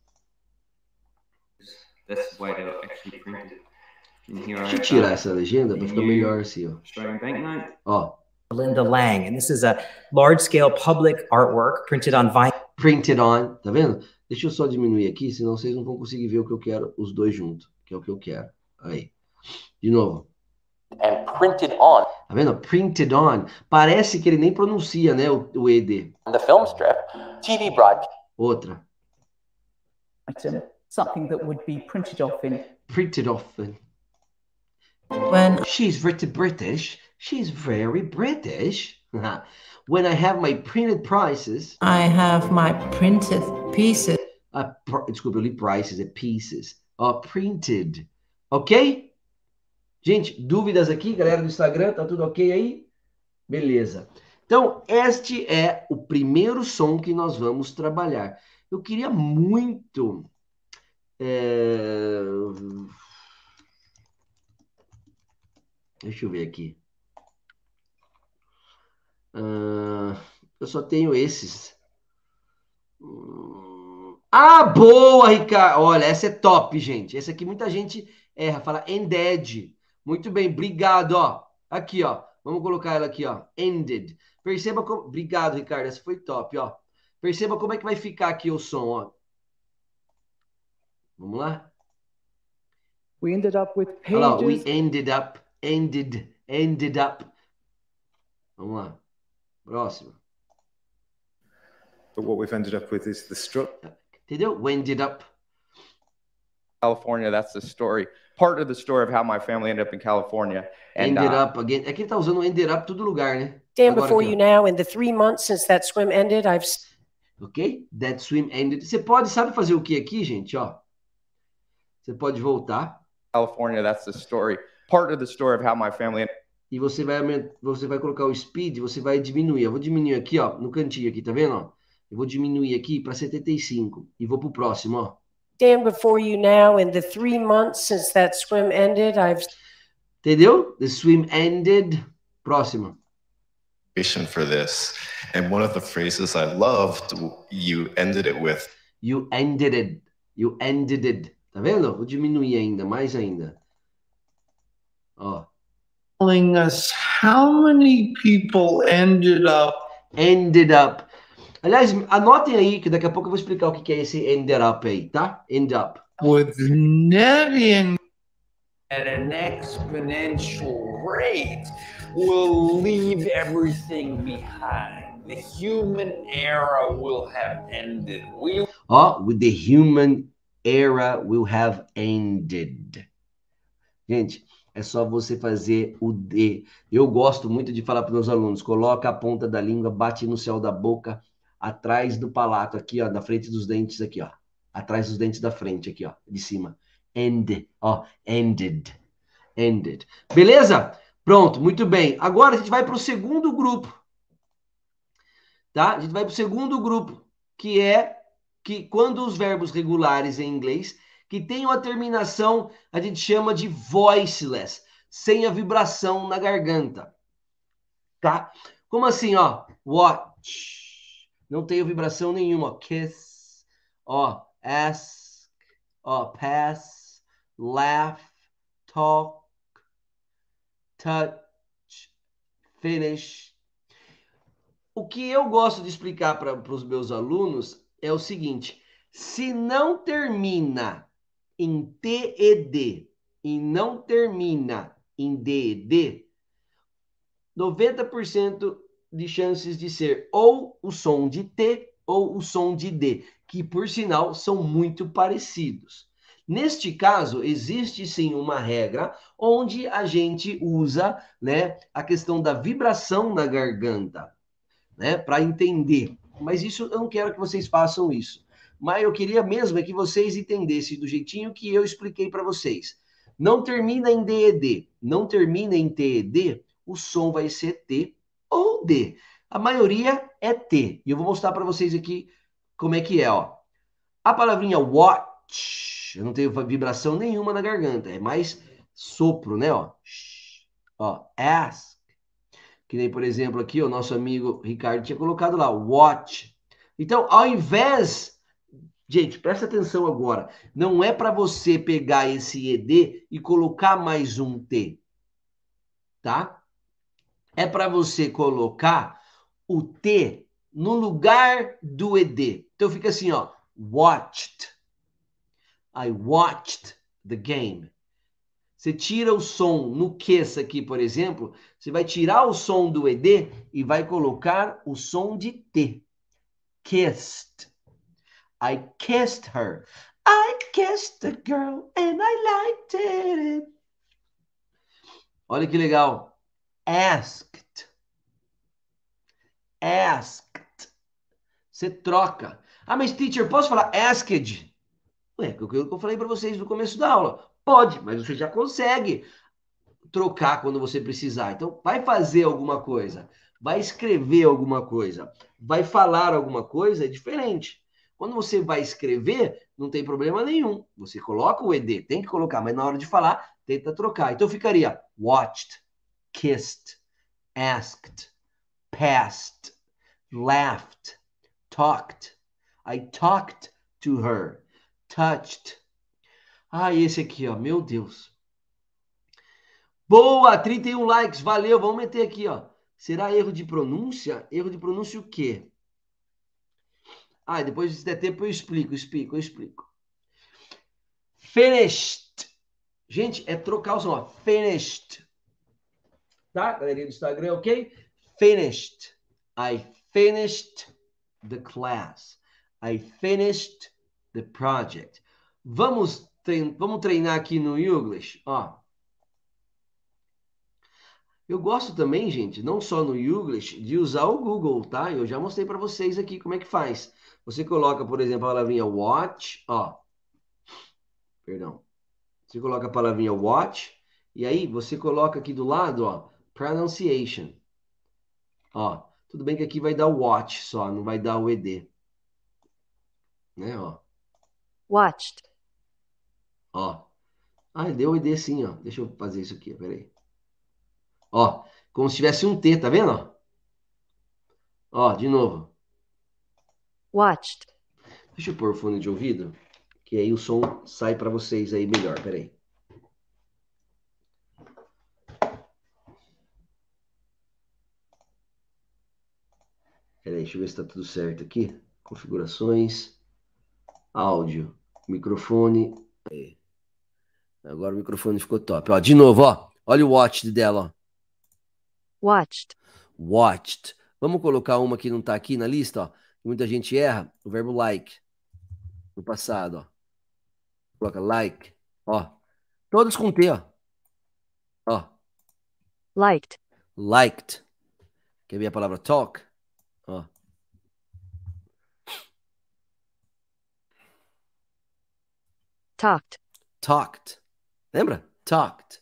That's why they were actually printed. Deixa eu tirar essa legenda para ficar melhor assim, ó. Ó. Linda Lang, and this is a large-scale public artwork printed on vinyl. Printed on, tá vendo? Deixa eu só diminuir aqui, senão vocês não vão conseguir ver o que eu quero, os dois juntos, que é o que eu quero. Aí. De novo. And printed on. Tá vendo? Printed on. Parece que ele nem pronuncia, né, o, o ED. And the film strip, TV broadcast. Outra. Item, something that would be printed off in. Printed off in. When she's very British, she's very British. [LAUGHS] when I have my printed prices, I have my printed pieces. Uh, desculpa, eu li prices, é pieces. Are printed. Ok? Gente, dúvidas aqui, galera do Instagram, tá tudo ok aí? Beleza. Então, este é o primeiro som que nós vamos trabalhar. Eu queria muito. É... Deixa eu ver aqui. Uh, eu só tenho esses. Ah, boa, Ricardo! Olha, essa é top, gente. Essa aqui muita gente erra, fala ended. Muito bem, obrigado, ó. Aqui, ó. Vamos colocar ela aqui, ó. Ended. Perceba como. Obrigado, Ricardo. Essa foi top, ó. Perceba como é que vai ficar aqui o som, ó. Vamos lá? We ended up with pages. Olha lá, we ended up, ended, ended up. Vamos lá. Próximo. But what we've ended up with is the struct. Entendeu? We ended up. California. That's the story. Part of the story of how my family ended up in California. And, ended uh, up again. Aqui é tá usando ended up todo lugar, né? Stand Agora before aqui. you now. In the three months since that swim ended, I've. Ok? That swim ended. Você pode, sabe fazer o que aqui, gente? Ó. Você pode voltar. California, that's the story. Part of the story of how my family. E você vai você vai colocar o speed, você vai diminuir. Eu vou diminuir aqui, ó, no cantinho aqui, tá vendo? Ó? Eu vou diminuir aqui para 75 e vou pro próximo, ó. stand before you now in the three months since that swim ended? I've Entendeu? The swim ended. Próximo. For this. And one of the phrases I loved, you ended it with. You ended it. You ended it. Tá vendo? Vou diminuir ainda, mais ainda. Ó. Telling us how many people ended up. Ended up Aliás, anotem aí que daqui a pouco eu vou explicar o que é esse end up aí, tá? End up. With Nevian at an exponential rate will leave everything behind. The human era will have ended. We... Oh, with the human era will have ended. Gente, é só você fazer o D. Eu gosto muito de falar para os meus alunos: coloca a ponta da língua, bate no céu da boca atrás do palato, aqui, ó, na frente dos dentes, aqui, ó. Atrás dos dentes da frente, aqui, ó, de cima. End, ó, ended. Ended. Beleza? Pronto, muito bem. Agora a gente vai para o segundo grupo. Tá? A gente vai para o segundo grupo, que é que quando os verbos regulares em inglês que tem uma terminação, a gente chama de voiceless, sem a vibração na garganta. Tá? Como assim, ó? Watch. Não tenho vibração nenhuma. Kiss, ó, ask, ó, pass, laugh, talk, touch, finish. O que eu gosto de explicar para os meus alunos é o seguinte: se não termina em TED e não termina em DED, 90% de chances de ser ou o som de T ou o som de D, que por sinal são muito parecidos. Neste caso, existe sim uma regra onde a gente usa né, a questão da vibração na garganta né, para entender. Mas isso eu não quero que vocês façam isso. Mas eu queria mesmo é que vocês entendessem do jeitinho que eu expliquei para vocês. Não termina em DED, não termina em TED, o som vai ser T ou D. A maioria é T. E eu vou mostrar para vocês aqui como é que é, ó. A palavrinha watch, eu não tenho vibração nenhuma na garganta, é mais sopro, né, ó. Ó, ask. Que nem, por exemplo, aqui o nosso amigo Ricardo tinha colocado lá, watch. Então, ao invés Gente, presta atenção agora. Não é para você pegar esse ED e colocar mais um T. Tá? é para você colocar o T no lugar do ED. Então fica assim, ó. Watched. I watched the game. Você tira o som no kiss aqui, por exemplo, você vai tirar o som do ED e vai colocar o som de T. Kissed. I kissed her. I kissed the girl and I liked it. Olha que legal asked. Asked. Você troca. Ah, mas teacher, posso falar asked? Ué, é que eu falei para vocês no começo da aula. Pode, mas você já consegue trocar quando você precisar. Então, vai fazer alguma coisa, vai escrever alguma coisa, vai falar alguma coisa, é diferente. Quando você vai escrever, não tem problema nenhum. Você coloca o ED, tem que colocar, mas na hora de falar, tenta trocar. Então ficaria watched, kissed, asked, passed, laughed, talked. I talked to her, touched. Ah, esse aqui, ó, meu Deus. Boa, 31 likes, valeu. Vamos meter aqui, ó. Será erro de pronúncia? Erro de pronúncia o quê? Ah, depois se der tempo eu explico, explico, eu explico. Finished. Gente, é trocar o som, ó. Finished tá? Galerinha do Instagram, ok? Finished. I finished the class. I finished the project. Vamos, vamos treinar aqui no English, ó. Eu gosto também, gente, não só no English, de usar o Google, tá? Eu já mostrei para vocês aqui como é que faz. Você coloca, por exemplo, a palavrinha watch, ó. Perdão. Você coloca a palavrinha watch e aí você coloca aqui do lado, ó, Pronunciation. Ó, tudo bem que aqui vai dar o watch só, não vai dar o ED. Né, ó. Watched. Ó. Ah, deu o ED sim, ó. Deixa eu fazer isso aqui, peraí. Ó, como se tivesse um T, tá vendo? Ó, de novo. Watched. Deixa eu pôr o fone de ouvido, que aí o som sai para vocês aí melhor, peraí. Peraí, deixa eu ver se está tudo certo aqui. Configurações, áudio, microfone. Aí. Agora o microfone ficou top. Ó, de novo, ó. Olha o watched dela, ó. Watched. Watched. Vamos colocar uma que não está aqui na lista, ó. Muita gente erra o verbo like no passado, ó. Coloca like, ó. Todos com T, ó. Ó. Liked. Liked. Quer ver a palavra talk? Ó. Talked. Talked. Lembra? Talked.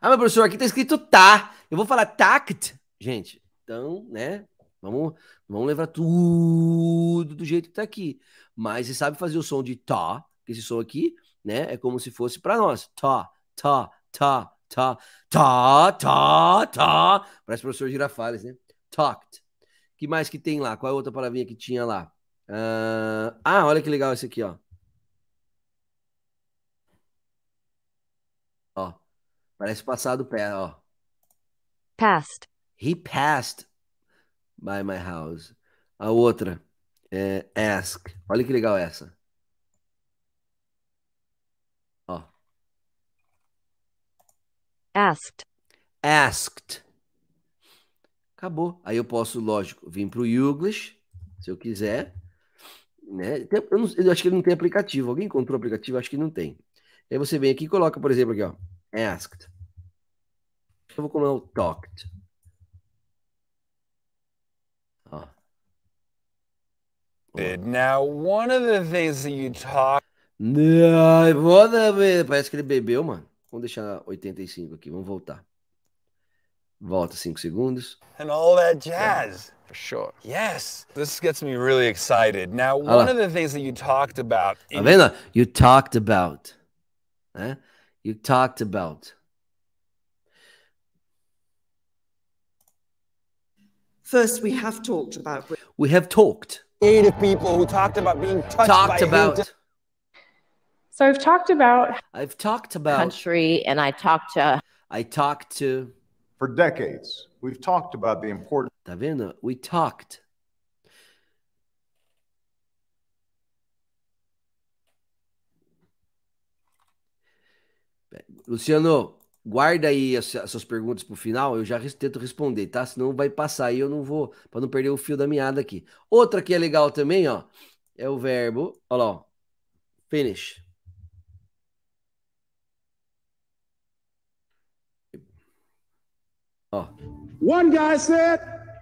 Ah, meu professor, aqui tá escrito tá. Eu vou falar tact, gente. Então, né? Vamos, vamos levar tudo do jeito que tá aqui. Mas você sabe fazer o som de tá, que esse som aqui, né? É como se fosse para nós. Tá, tá, tá, tá, tá, tá, tá. Parece o professor Girafales, né? Talked que mais que tem lá? Qual é a outra palavrinha que tinha lá? Uh... Ah, olha que legal esse aqui, ó. Ó, parece passado pé, ó. Passed. He passed by my house. A outra é ask. Olha que legal essa. Ó. Asked. Asked. Acabou. Aí eu posso, lógico, vir para o Youglish, se eu quiser. Né? Eu, não, eu, acho que não tem aplicativo. Alguém encontrou aplicativo? Acho que não tem. Aí você vem aqui e coloca, por exemplo, aqui, ó, asked. Eu vou colocar o talked. Ó. É, now, one of the things that you talk. Não, parece que ele bebeu, mano. Vamos deixar 85 aqui, vamos voltar. Volta 5 segundos. And all that jazz. Yeah, for sure. Yes. This gets me really excited. Now, one ah, of the things that you talked about. Ah, you talked about. You talked about. First, we have talked about. We have talked. Native people who talked about being touched talked about. So I've talked about. I've talked about country, and I talked to. I talked to. For decades, we've talked about the importance. Tá vendo? We talked. Luciano, guarda aí as, as suas perguntas para o final, eu já tento responder, tá? Senão vai passar e eu não vou, para não perder o fio da meada aqui. Outra que é legal também, ó, é o verbo, ó lá, ó, finish. Oh. One guy said,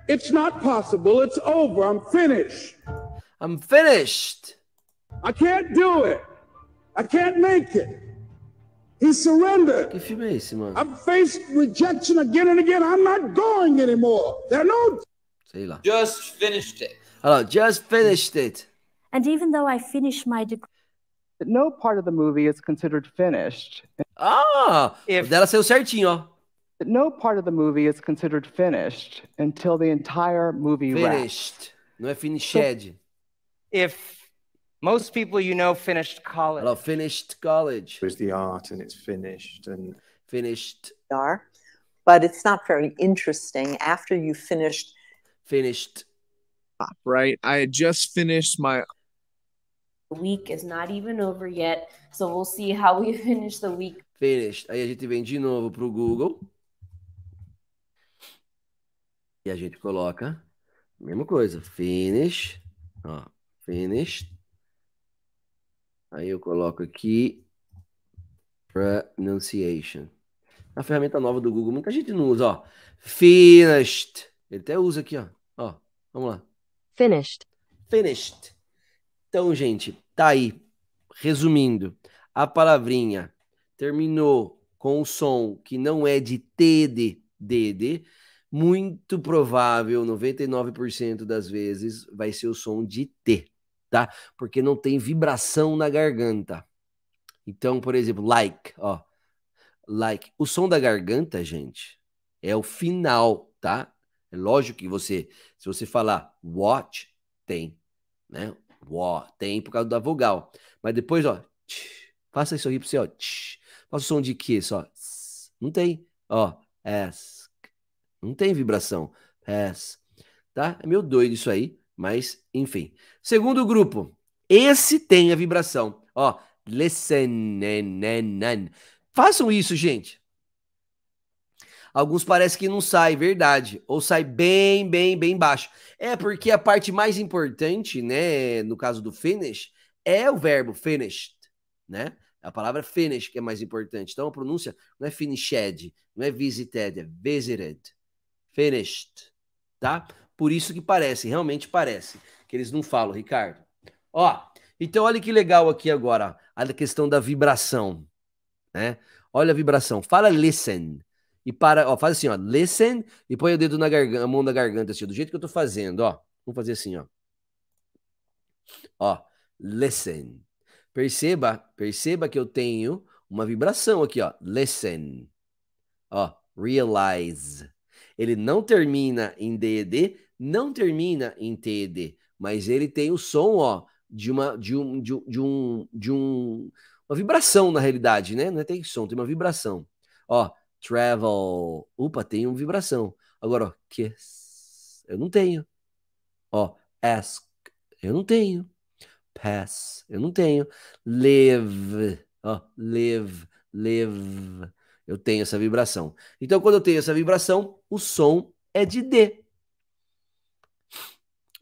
It's not possible. It's over. I'm finished. I'm finished. I can't do it. I can't make it. He surrendered. I've faced rejection again and again. I'm not going anymore. There are no. Just finished it. Hello, just finished it. And even though I finished my degree. no part of the movie is considered finished. Ah! If... Dela saiu certinho, no part of the movie is considered finished until the entire movie finished. Wraps. No é finished. So if most people you know finished college. Hello, finished college. There's the art and it's finished and finished. Are, but it's not very interesting after you finished. Finished. Right. I had just finished my. Week is not even over yet, so we'll see how we [LAUGHS] finish the week. Finished. Aí a gente vem de novo pro Google. E a gente coloca mesma coisa, finish, ó, finish. Aí eu coloco aqui pronunciation. A ferramenta nova do Google, muita gente não usa, ó. Finished. Ele até usa aqui, ó. Ó, vamos lá. Finished. Finished. Então, gente, tá aí. Resumindo, a palavrinha terminou com o som que não é de T DD, muito provável, 99% das vezes, vai ser o som de T, tá? Porque não tem vibração na garganta. Então, por exemplo, like, ó. Like. O som da garganta, gente, é o final, tá? É lógico que você, se você falar watch, tem, né? Wó, tem por causa da vogal. Mas depois, ó, tch, faça isso aí pra você, ó. Tch, faça o som de que só. Não tem, ó. S. É, não tem vibração. Pass. Tá? É meio doido isso aí, mas enfim. Segundo grupo. Esse tem a vibração. Ó, listen. Né, né, né. Façam isso, gente. Alguns parece que não sai, verdade. Ou sai bem, bem, bem baixo. É porque a parte mais importante, né, no caso do finish, é o verbo finished, né? A palavra finish que é mais importante. Então a pronúncia não é finished, não é visited, é visited. Finished, tá? Por isso que parece, realmente parece, que eles não falam, Ricardo. Ó, então olha que legal aqui agora, a questão da vibração, né? Olha a vibração, fala listen, e para, ó, faz assim, ó, listen, e põe o dedo na garganta, a mão na garganta, assim, do jeito que eu tô fazendo, ó. Vamos fazer assim, ó. Ó, listen. Perceba, perceba que eu tenho uma vibração aqui, ó. Listen. Ó, realize. Ele não termina em DED, não termina em TED, mas ele tem o som, ó, de uma de um de, um, de um de um uma vibração na realidade, né? Não é tem som, tem uma vibração. Ó, travel. Opa, tem uma vibração. Agora, ó, kiss. Eu não tenho. Ó, ask. Eu não tenho. Pass. Eu não tenho. Live. Ó, live, live. Eu tenho essa vibração. Então, quando eu tenho essa vibração, o som é de D.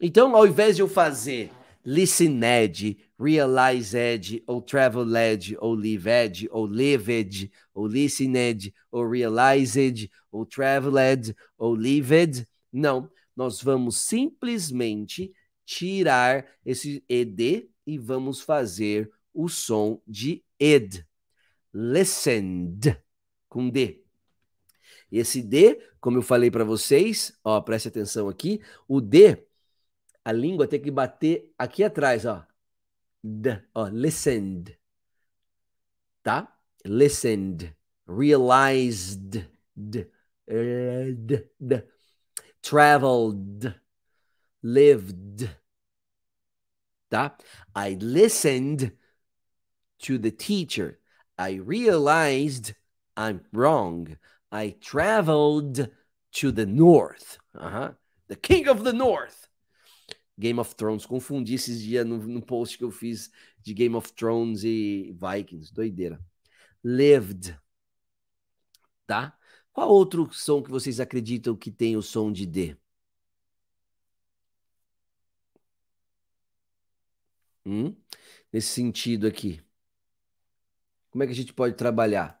Então, ao invés de eu fazer listen Ed, realize Ed, ou travel Ed, ou live Ed, ou live Ed, ou listen Ed, ou realize Ed, ou travel Ed, ou live Ed, não. Nós vamos simplesmente tirar esse ED e vamos fazer o som de ed. Listened com D. Esse D, como eu falei para vocês, ó, preste atenção aqui, o D, a língua tem que bater aqui atrás, ó. D, ó, listened. Tá? Listened, realized, d, d, d, traveled, lived. Tá? I listened to the teacher. I realized I'm wrong. I traveled to the north. Uh -huh. The King of the North. Game of Thrones. Confundi esses dias no, no post que eu fiz de Game of Thrones e Vikings. Doideira. Lived. Tá? Qual outro som que vocês acreditam que tem o som de D? Hum? Nesse sentido aqui. Como é que a gente pode trabalhar?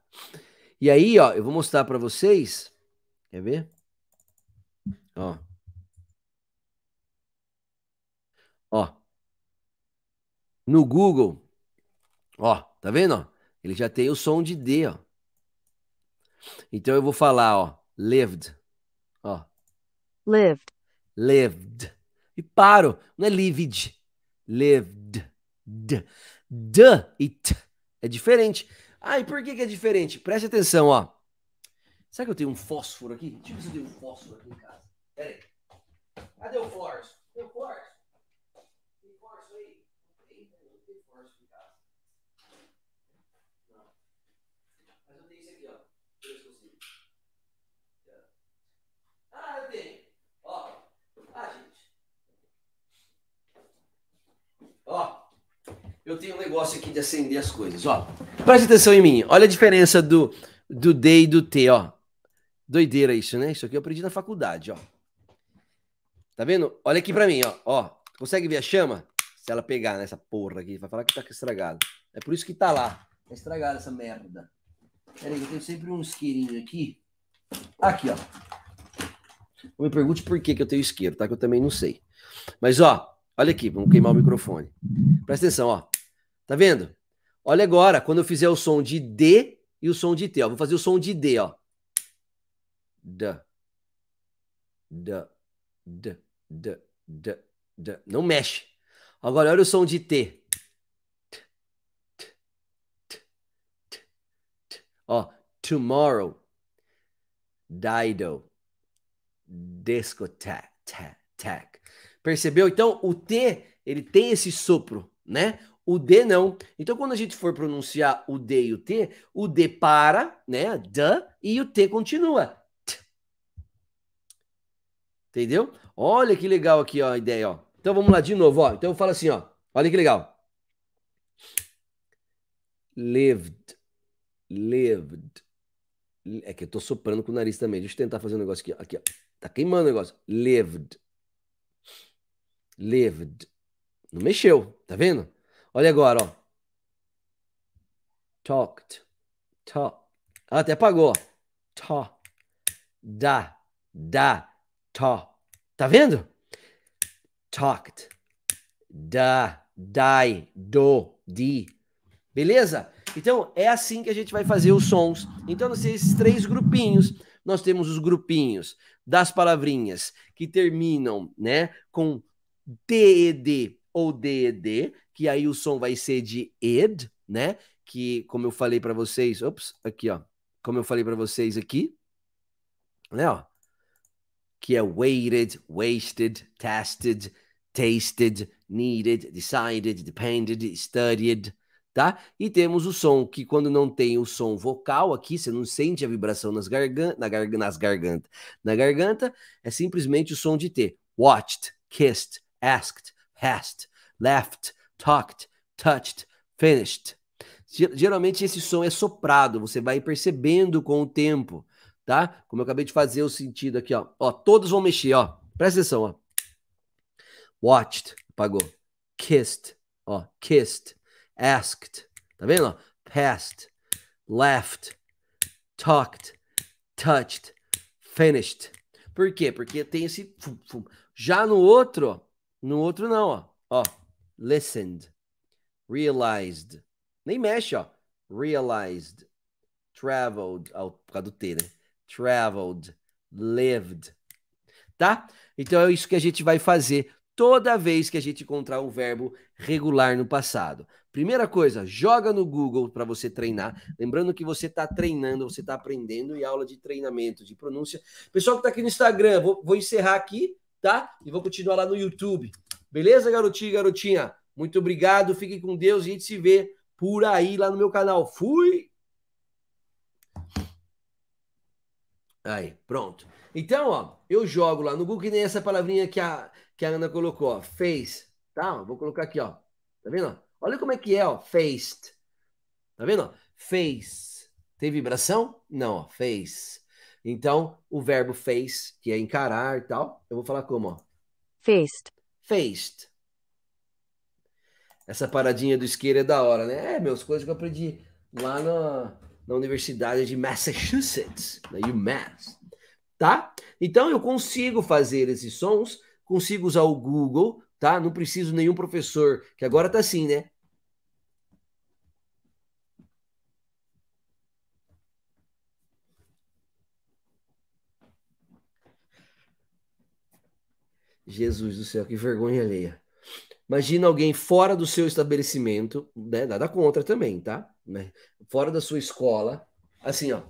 E aí, ó, eu vou mostrar para vocês. Quer ver? Ó. Ó. No Google. Ó, tá vendo, ó? Ele já tem o som de D, ó. Então eu vou falar, ó, lived. Ó. Lived. Lived. E paro, não é lived. Lived. D. D e T é diferente. Ah, e por que, é diferente? Preste atenção, ó. Será que eu tenho um fósforo aqui? Deixa eu ver se eu tenho um fósforo aqui em casa. Pera aí. Cadê o fósforo? Tem o fósforo? Tem fósforo aí? Né? Não tem fósforo em casa. Não. Mas eu tenho isso aqui, ó. Ah, eu tenho. Ó. Ah, gente. Ó. Eu tenho um negócio aqui de acender as coisas, ó. Presta atenção em mim. Olha a diferença do, do D e do T, ó. Doideira isso, né? Isso aqui eu aprendi na faculdade, ó. Tá vendo? Olha aqui pra mim, ó. ó. Consegue ver a chama? Se ela pegar nessa porra aqui, vai falar que tá estragado. É por isso que tá lá. Tá estragada essa merda. Pera aí, eu tenho sempre um isqueirinho aqui. Aqui, ó. Não me pergunte por que, que eu tenho isqueiro, tá? Que eu também não sei. Mas, ó, olha aqui, vamos queimar o microfone. Presta atenção, ó. Tá vendo? Olha agora, quando eu fizer o som de D e o som de T, ó. Vou fazer o som de D, ó. D. D. D. D. D. D. Não mexe. Agora, olha o som de T. Ó, tomorrow, Dido, discotheque. Percebeu? Então, o T, ele tem esse sopro, né? o D não. Então, quando a gente for pronunciar o D e o T, o D para, né? D, e o T continua. T. Entendeu? Olha que legal aqui, ó, a ideia, ó. Então, vamos lá de novo, ó. Então, eu falo assim, ó. Olha que legal. Lived. Lived. É que eu tô soprando com o nariz também. Deixa eu tentar fazer um negócio aqui, Aqui, ó. Tá queimando o negócio. Lived. Lived. Não mexeu, tá vendo? Olha agora, ó. Talked. Talk. Ah, até apagou. Tó. Da. Da. Tó. Tá vendo? Talked. Da. Dai. Do. Di. Beleza? Então, é assim que a gente vai fazer os sons. Então, nós temos esses três grupinhos. Nós temos os grupinhos das palavrinhas que terminam né, com d ou DED, que aí o som vai ser de id, né? Que como eu falei para vocês, ops, aqui ó, como eu falei para vocês aqui, né? Ó, que é waited, wasted, tested, tasted, needed, decided, depended, studied, tá? E temos o som que quando não tem o som vocal aqui, você não sente a vibração nas garganta, na nas garganta, na garganta é simplesmente o som de T. Watched, kissed, asked, passed, left, talked, touched, finished. Geralmente esse som é soprado, você vai percebendo com o tempo, tá? Como eu acabei de fazer o sentido aqui, ó. Ó, todos vão mexer, ó. Presta atenção, ó. Watched, apagou. Kissed, ó. Kissed. Asked, tá vendo? Ó? Passed, left, talked, touched, finished. Por quê? Porque tem esse. Já no outro, ó, no outro não, ó. Ó listened, realized. Nem mexe, ó. Realized, traveled, ao, por causa do T, né? Traveled, lived. Tá? Então é isso que a gente vai fazer toda vez que a gente encontrar um verbo regular no passado. Primeira coisa, joga no Google para você treinar. Lembrando que você está treinando, você está aprendendo e aula de treinamento, de pronúncia. Pessoal que está aqui no Instagram, vou, vou encerrar aqui, tá? E vou continuar lá no YouTube. Beleza, garotinho e garotinha? Muito obrigado, fiquem com Deus e a gente se vê por aí lá no meu canal. Fui! Aí, pronto. Então, ó, eu jogo lá no Google que nem essa palavrinha que a, que a Ana colocou, ó, face, tá? Vou colocar aqui, ó. Tá vendo? Olha como é que é, ó, faced. Tá vendo? Fez. Face. Tem vibração? Não, ó, face. Então, o verbo face, que é encarar e tal, eu vou falar como, ó. Faced faced. Essa paradinha do isqueiro é da hora, né? É, meus, coisas que eu aprendi lá na, na Universidade de Massachusetts, na UMass, tá? Então eu consigo fazer esses sons, consigo usar o Google, tá? Não preciso nenhum professor, que agora tá assim, né? Jesus do céu, que vergonha alheia. Imagina alguém fora do seu estabelecimento, né? nada contra também, tá? Fora da sua escola, assim, ó.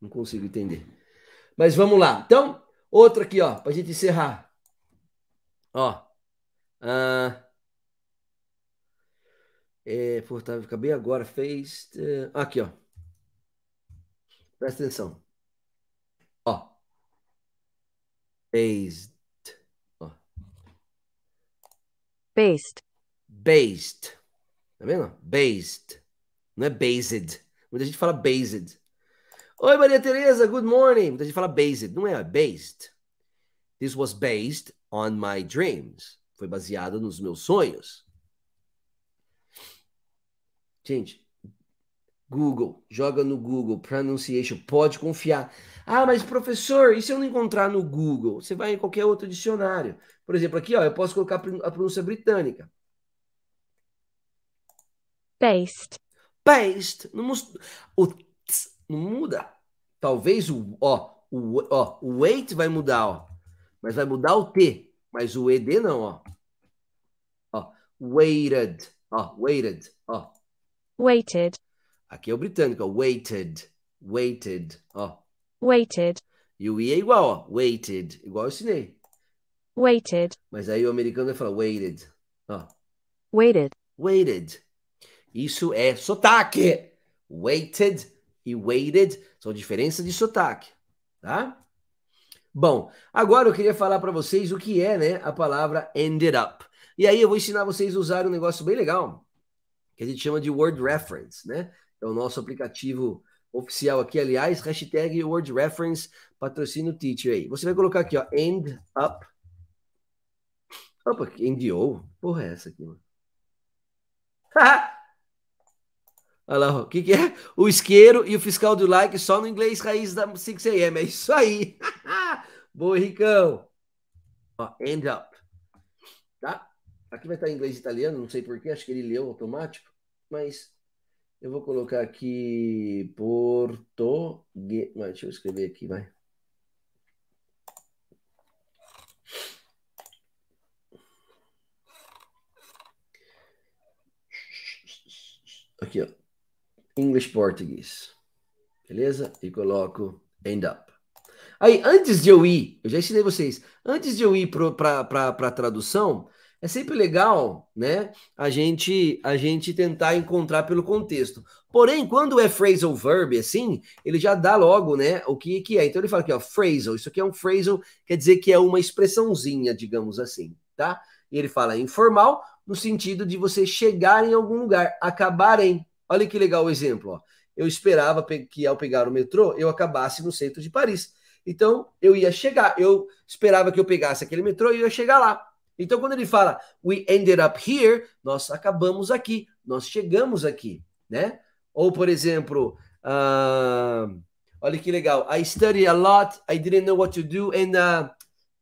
Não consigo entender. Mas vamos lá. Então, outra aqui, ó, pra gente encerrar. Ó. Ah, é, pô, tá, acabei agora, fez. Eh, aqui, ó. Presta atenção. Based. Ó. Based. Based. Tá vendo? Based. Não é based. Muita gente fala based. Oi, Maria Tereza, good morning. Muita gente fala based. Não é, é based. This was based on my dreams. Foi baseado nos meus sonhos. Gente, Google, joga no Google, pronunciation, pode confiar. Ah, mas professor, e se eu não encontrar no Google? Você vai em qualquer outro dicionário. Por exemplo, aqui, ó, eu posso colocar a pronúncia britânica. Paste. Paste. Não, o não muda. Talvez o, ó, o, ó, o wait vai mudar, ó. Mas vai mudar o T. Mas o ED não, ó. Ó, waited. Ó, waited. Ó. Waited. Aqui é o britânico, ó, weighted, weighted, ó. Weighted. E o i é igual, ó, weighted, igual eu ensinei. Weighted. Mas aí o americano vai falar weighted, ó. Weighted. Weighted. Isso é sotaque. Weighted e weighted são diferenças de sotaque, tá? Bom, agora eu queria falar para vocês o que é, né, a palavra ended up. E aí eu vou ensinar vocês a usar um negócio bem legal, que a gente chama de word reference, né? é o nosso aplicativo oficial aqui, aliás, hashtag Word Reference patrocínio teacher aí. Você vai colocar aqui, ó, end up. Opa, endiou? Porra é essa aqui, mano? [LAUGHS] Olha lá, o que, que é? O isqueiro e o fiscal do like só no inglês raiz da 6am. É isso aí. [LAUGHS] Boa, Ricão. Ó, end up. Tá? Aqui vai estar em inglês e italiano, não sei porquê, acho que ele leu automático, mas eu vou colocar aqui português. Deixa eu escrever aqui, vai. Aqui, ó. English português. Beleza? E coloco end up. Aí, antes de eu ir, eu já ensinei vocês, antes de eu ir para a tradução, é sempre legal, né? A gente a gente tentar encontrar pelo contexto. Porém, quando é phrasal verb assim, ele já dá logo, né, o que que é. Então ele fala aqui, ó, phrasal, isso aqui é um phrasal, quer dizer que é uma expressãozinha, digamos assim, tá? E ele fala informal no sentido de você chegar em algum lugar, acabar em. Olha que legal o exemplo, ó. Eu esperava que ao pegar o metrô eu acabasse no centro de Paris. Então eu ia chegar, eu esperava que eu pegasse aquele metrô e eu ia chegar lá. Então, quando ele fala we ended up here, nós acabamos aqui, nós chegamos aqui, né? Ou, por exemplo, uh, olha que legal. I studied a lot, I didn't know what to do, and uh,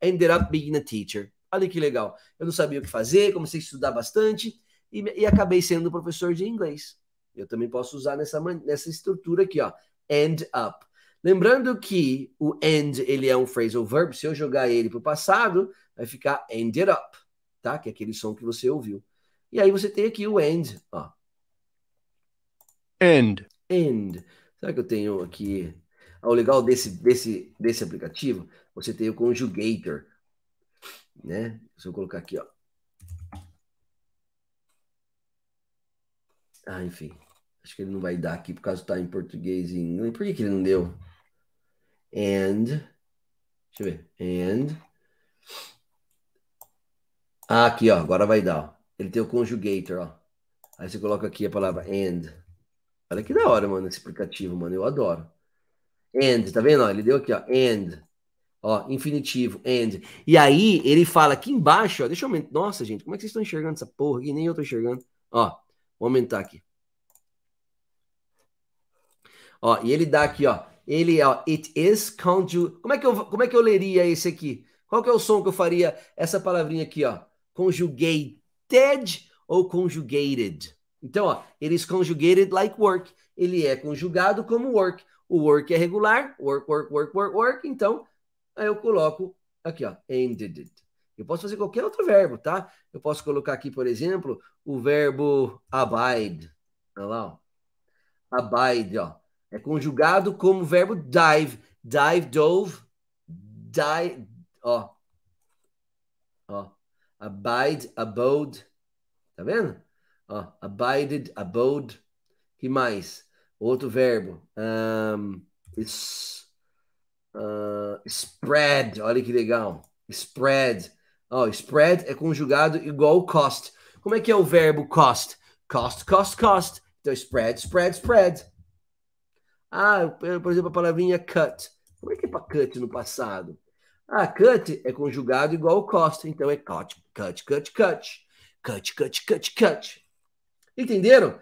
ended up being a teacher. Olha que legal. Eu não sabia o que fazer, comecei a estudar bastante e, e acabei sendo professor de inglês. Eu também posso usar nessa, nessa estrutura aqui, ó. End up. Lembrando que o end ele é um phrasal verb. Se eu jogar ele para o passado, vai ficar ended up, tá? Que é aquele som que você ouviu. E aí você tem aqui o end, ó. End. End. Será que eu tenho aqui... Ah, o legal desse, desse, desse aplicativo, você tem o conjugator, né? Se eu colocar aqui, ó. Ah, enfim. Acho que ele não vai dar aqui por causa que tá em português e em inglês. Por que, que ele não deu? And. Deixa eu ver. And. Ah, aqui, ó. Agora vai dar. Ó. Ele tem o conjugator, ó. Aí você coloca aqui a palavra and. Olha que da hora, mano, esse aplicativo, mano. Eu adoro. And, tá vendo? Ó, ele deu aqui, ó. And. Ó, infinitivo, and. E aí, ele fala aqui embaixo, ó. Deixa eu aumentar. Nossa, gente, como é que vocês estão enxergando essa porra aqui? Nem eu tô enxergando. Ó, vou aumentar aqui. Ó, e ele dá aqui, ó. Ele, ó, it is conju... Como é que eu, como é que eu leria esse aqui? Qual que é o som que eu faria essa palavrinha aqui, ó? Conjuguei ted ou conjugated. Então, ó, it is conjugated like work. Ele é conjugado como work. O work é regular, work, work, work, work, work. Então, aí eu coloco aqui, ó, ended it. Eu posso fazer qualquer outro verbo, tá? Eu posso colocar aqui, por exemplo, o verbo abide. Olha lá, ó. Abide, ó. É conjugado como o verbo dive. Dive, dove, dive, ó. Ó. Abide, abode. Tá vendo? Ó, abided, abode. Que mais? Outro verbo. Um, is, uh, spread. Olha que legal. Spread. Ó, spread é conjugado igual cost. Como é que é o verbo cost? Cost, cost, cost. Então, spread, spread, spread. Ah, por exemplo, a palavrinha cut. Como é que é para cut no passado? Ah, cut é conjugado igual o costa, então é cut, cut, cut, cut. Cut, cut, cut, cut. Entenderam?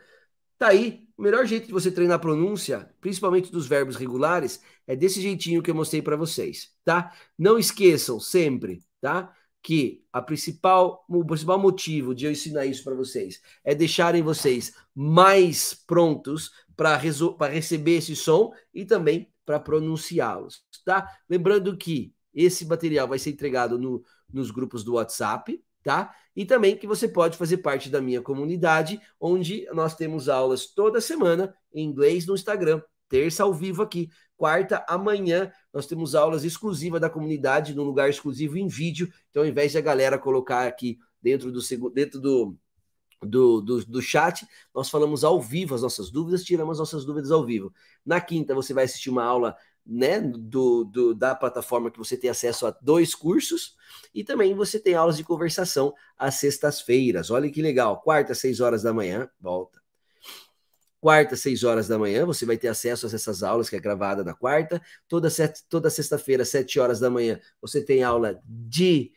Tá aí. O melhor jeito de você treinar a pronúncia, principalmente dos verbos regulares, é desse jeitinho que eu mostrei para vocês, tá? Não esqueçam sempre, tá? Que a principal, o principal motivo de eu ensinar isso para vocês é deixarem vocês mais prontos para receber esse som e também para pronunciá-los, tá? Lembrando que esse material vai ser entregado no, nos grupos do WhatsApp, tá? E também que você pode fazer parte da minha comunidade, onde nós temos aulas toda semana em inglês no Instagram, terça ao vivo aqui, quarta amanhã nós temos aulas exclusivas da comunidade num lugar exclusivo em vídeo. Então, ao invés de a galera colocar aqui dentro do dentro do do, do, do chat, nós falamos ao vivo as nossas dúvidas, tiramos nossas dúvidas ao vivo. Na quinta, você vai assistir uma aula né, do, do, da plataforma que você tem acesso a dois cursos e também você tem aulas de conversação às sextas-feiras. Olha que legal, quarta, seis horas da manhã, volta. Quarta, seis horas da manhã, você vai ter acesso a essas aulas que é gravada na quarta. Toda, toda sexta-feira, sete horas da manhã, você tem aula de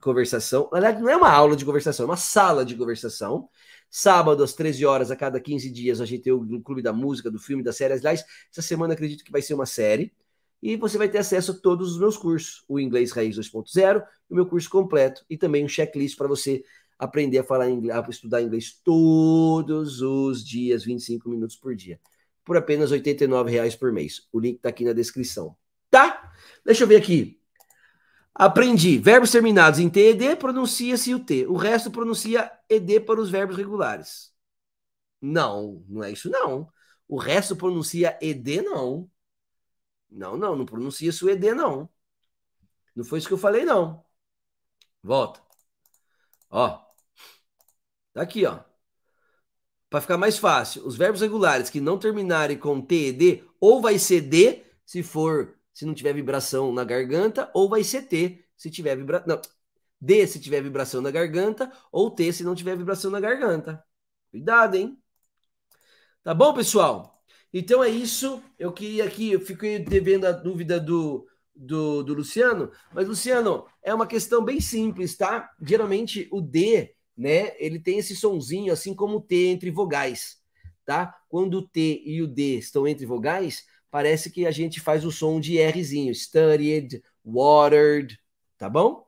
conversação. Aliás, não é uma aula de conversação, é uma sala de conversação. Sábado, às 13 horas, a cada 15 dias, a gente tem o Clube da Música, do filme, da série. Aliás, essa semana acredito que vai ser uma série. E você vai ter acesso a todos os meus cursos: o Inglês Raiz 2.0, o meu curso completo e também um checklist para você aprender a falar inglês, a estudar inglês todos os dias, 25 minutos por dia, por apenas R$ reais por mês. O link está aqui na descrição. Tá? Deixa eu ver aqui. Aprendi. Verbos terminados em TED pronuncia-se o T. O resto pronuncia ED para os verbos regulares. Não, não é isso não. O resto pronuncia ED não. Não, não, não pronuncia-se o ED não. Não foi isso que eu falei não. Volta. Ó. Tá aqui, ó. Para ficar mais fácil, os verbos regulares que não terminarem com TED ou vai ser D se for se não tiver vibração na garganta, ou vai ser T se tiver vibração. D se tiver vibração na garganta, ou T se não tiver vibração na garganta. Cuidado, hein? Tá bom, pessoal? Então é isso. Eu queria aqui, eu fiquei devendo a dúvida do, do, do Luciano, mas Luciano, é uma questão bem simples, tá? Geralmente o D, né, ele tem esse sonzinho, assim como o T entre vogais, tá? Quando o T e o D estão entre vogais, parece que a gente faz o som de Rzinho. Studied, watered, tá bom?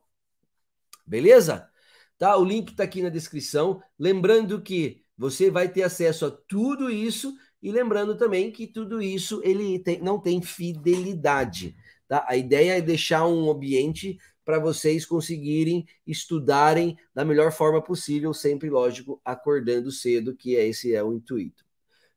Beleza? Tá, o link está aqui na descrição. Lembrando que você vai ter acesso a tudo isso e lembrando também que tudo isso ele tem, não tem fidelidade. Tá? A ideia é deixar um ambiente para vocês conseguirem estudarem da melhor forma possível, sempre lógico, acordando cedo, que é esse é o intuito.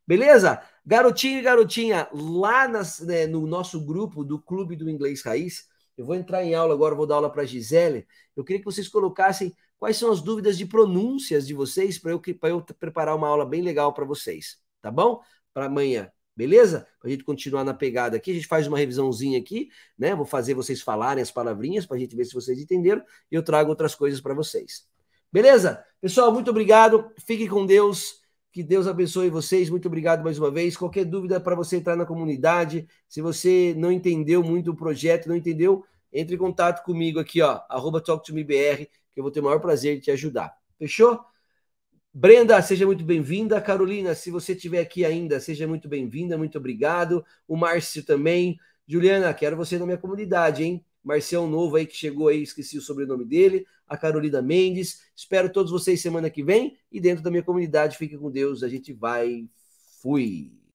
Beleza? Garotinho e garotinha, lá nas, né, no nosso grupo do Clube do Inglês Raiz, eu vou entrar em aula agora, vou dar aula para a Gisele. Eu queria que vocês colocassem quais são as dúvidas de pronúncias de vocês para eu, eu preparar uma aula bem legal para vocês, tá bom? Para amanhã, beleza? Para a gente continuar na pegada aqui, a gente faz uma revisãozinha aqui, né? Vou fazer vocês falarem as palavrinhas para a gente ver se vocês entenderam e eu trago outras coisas para vocês. Beleza? Pessoal, muito obrigado. Fiquem com Deus. Que Deus abençoe vocês. Muito obrigado mais uma vez. Qualquer dúvida para você entrar na comunidade, se você não entendeu muito o projeto, não entendeu, entre em contato comigo aqui, ó, arroba talktomebr, que eu vou ter o maior prazer de te ajudar. Fechou? Brenda, seja muito bem-vinda. Carolina, se você estiver aqui ainda, seja muito bem-vinda, muito obrigado. O Márcio também. Juliana, quero você na minha comunidade, hein? Marcião Novo aí que chegou aí, esqueci o sobrenome dele, a Carolina Mendes. Espero todos vocês semana que vem e dentro da minha comunidade. Fique com Deus, a gente vai. Fui.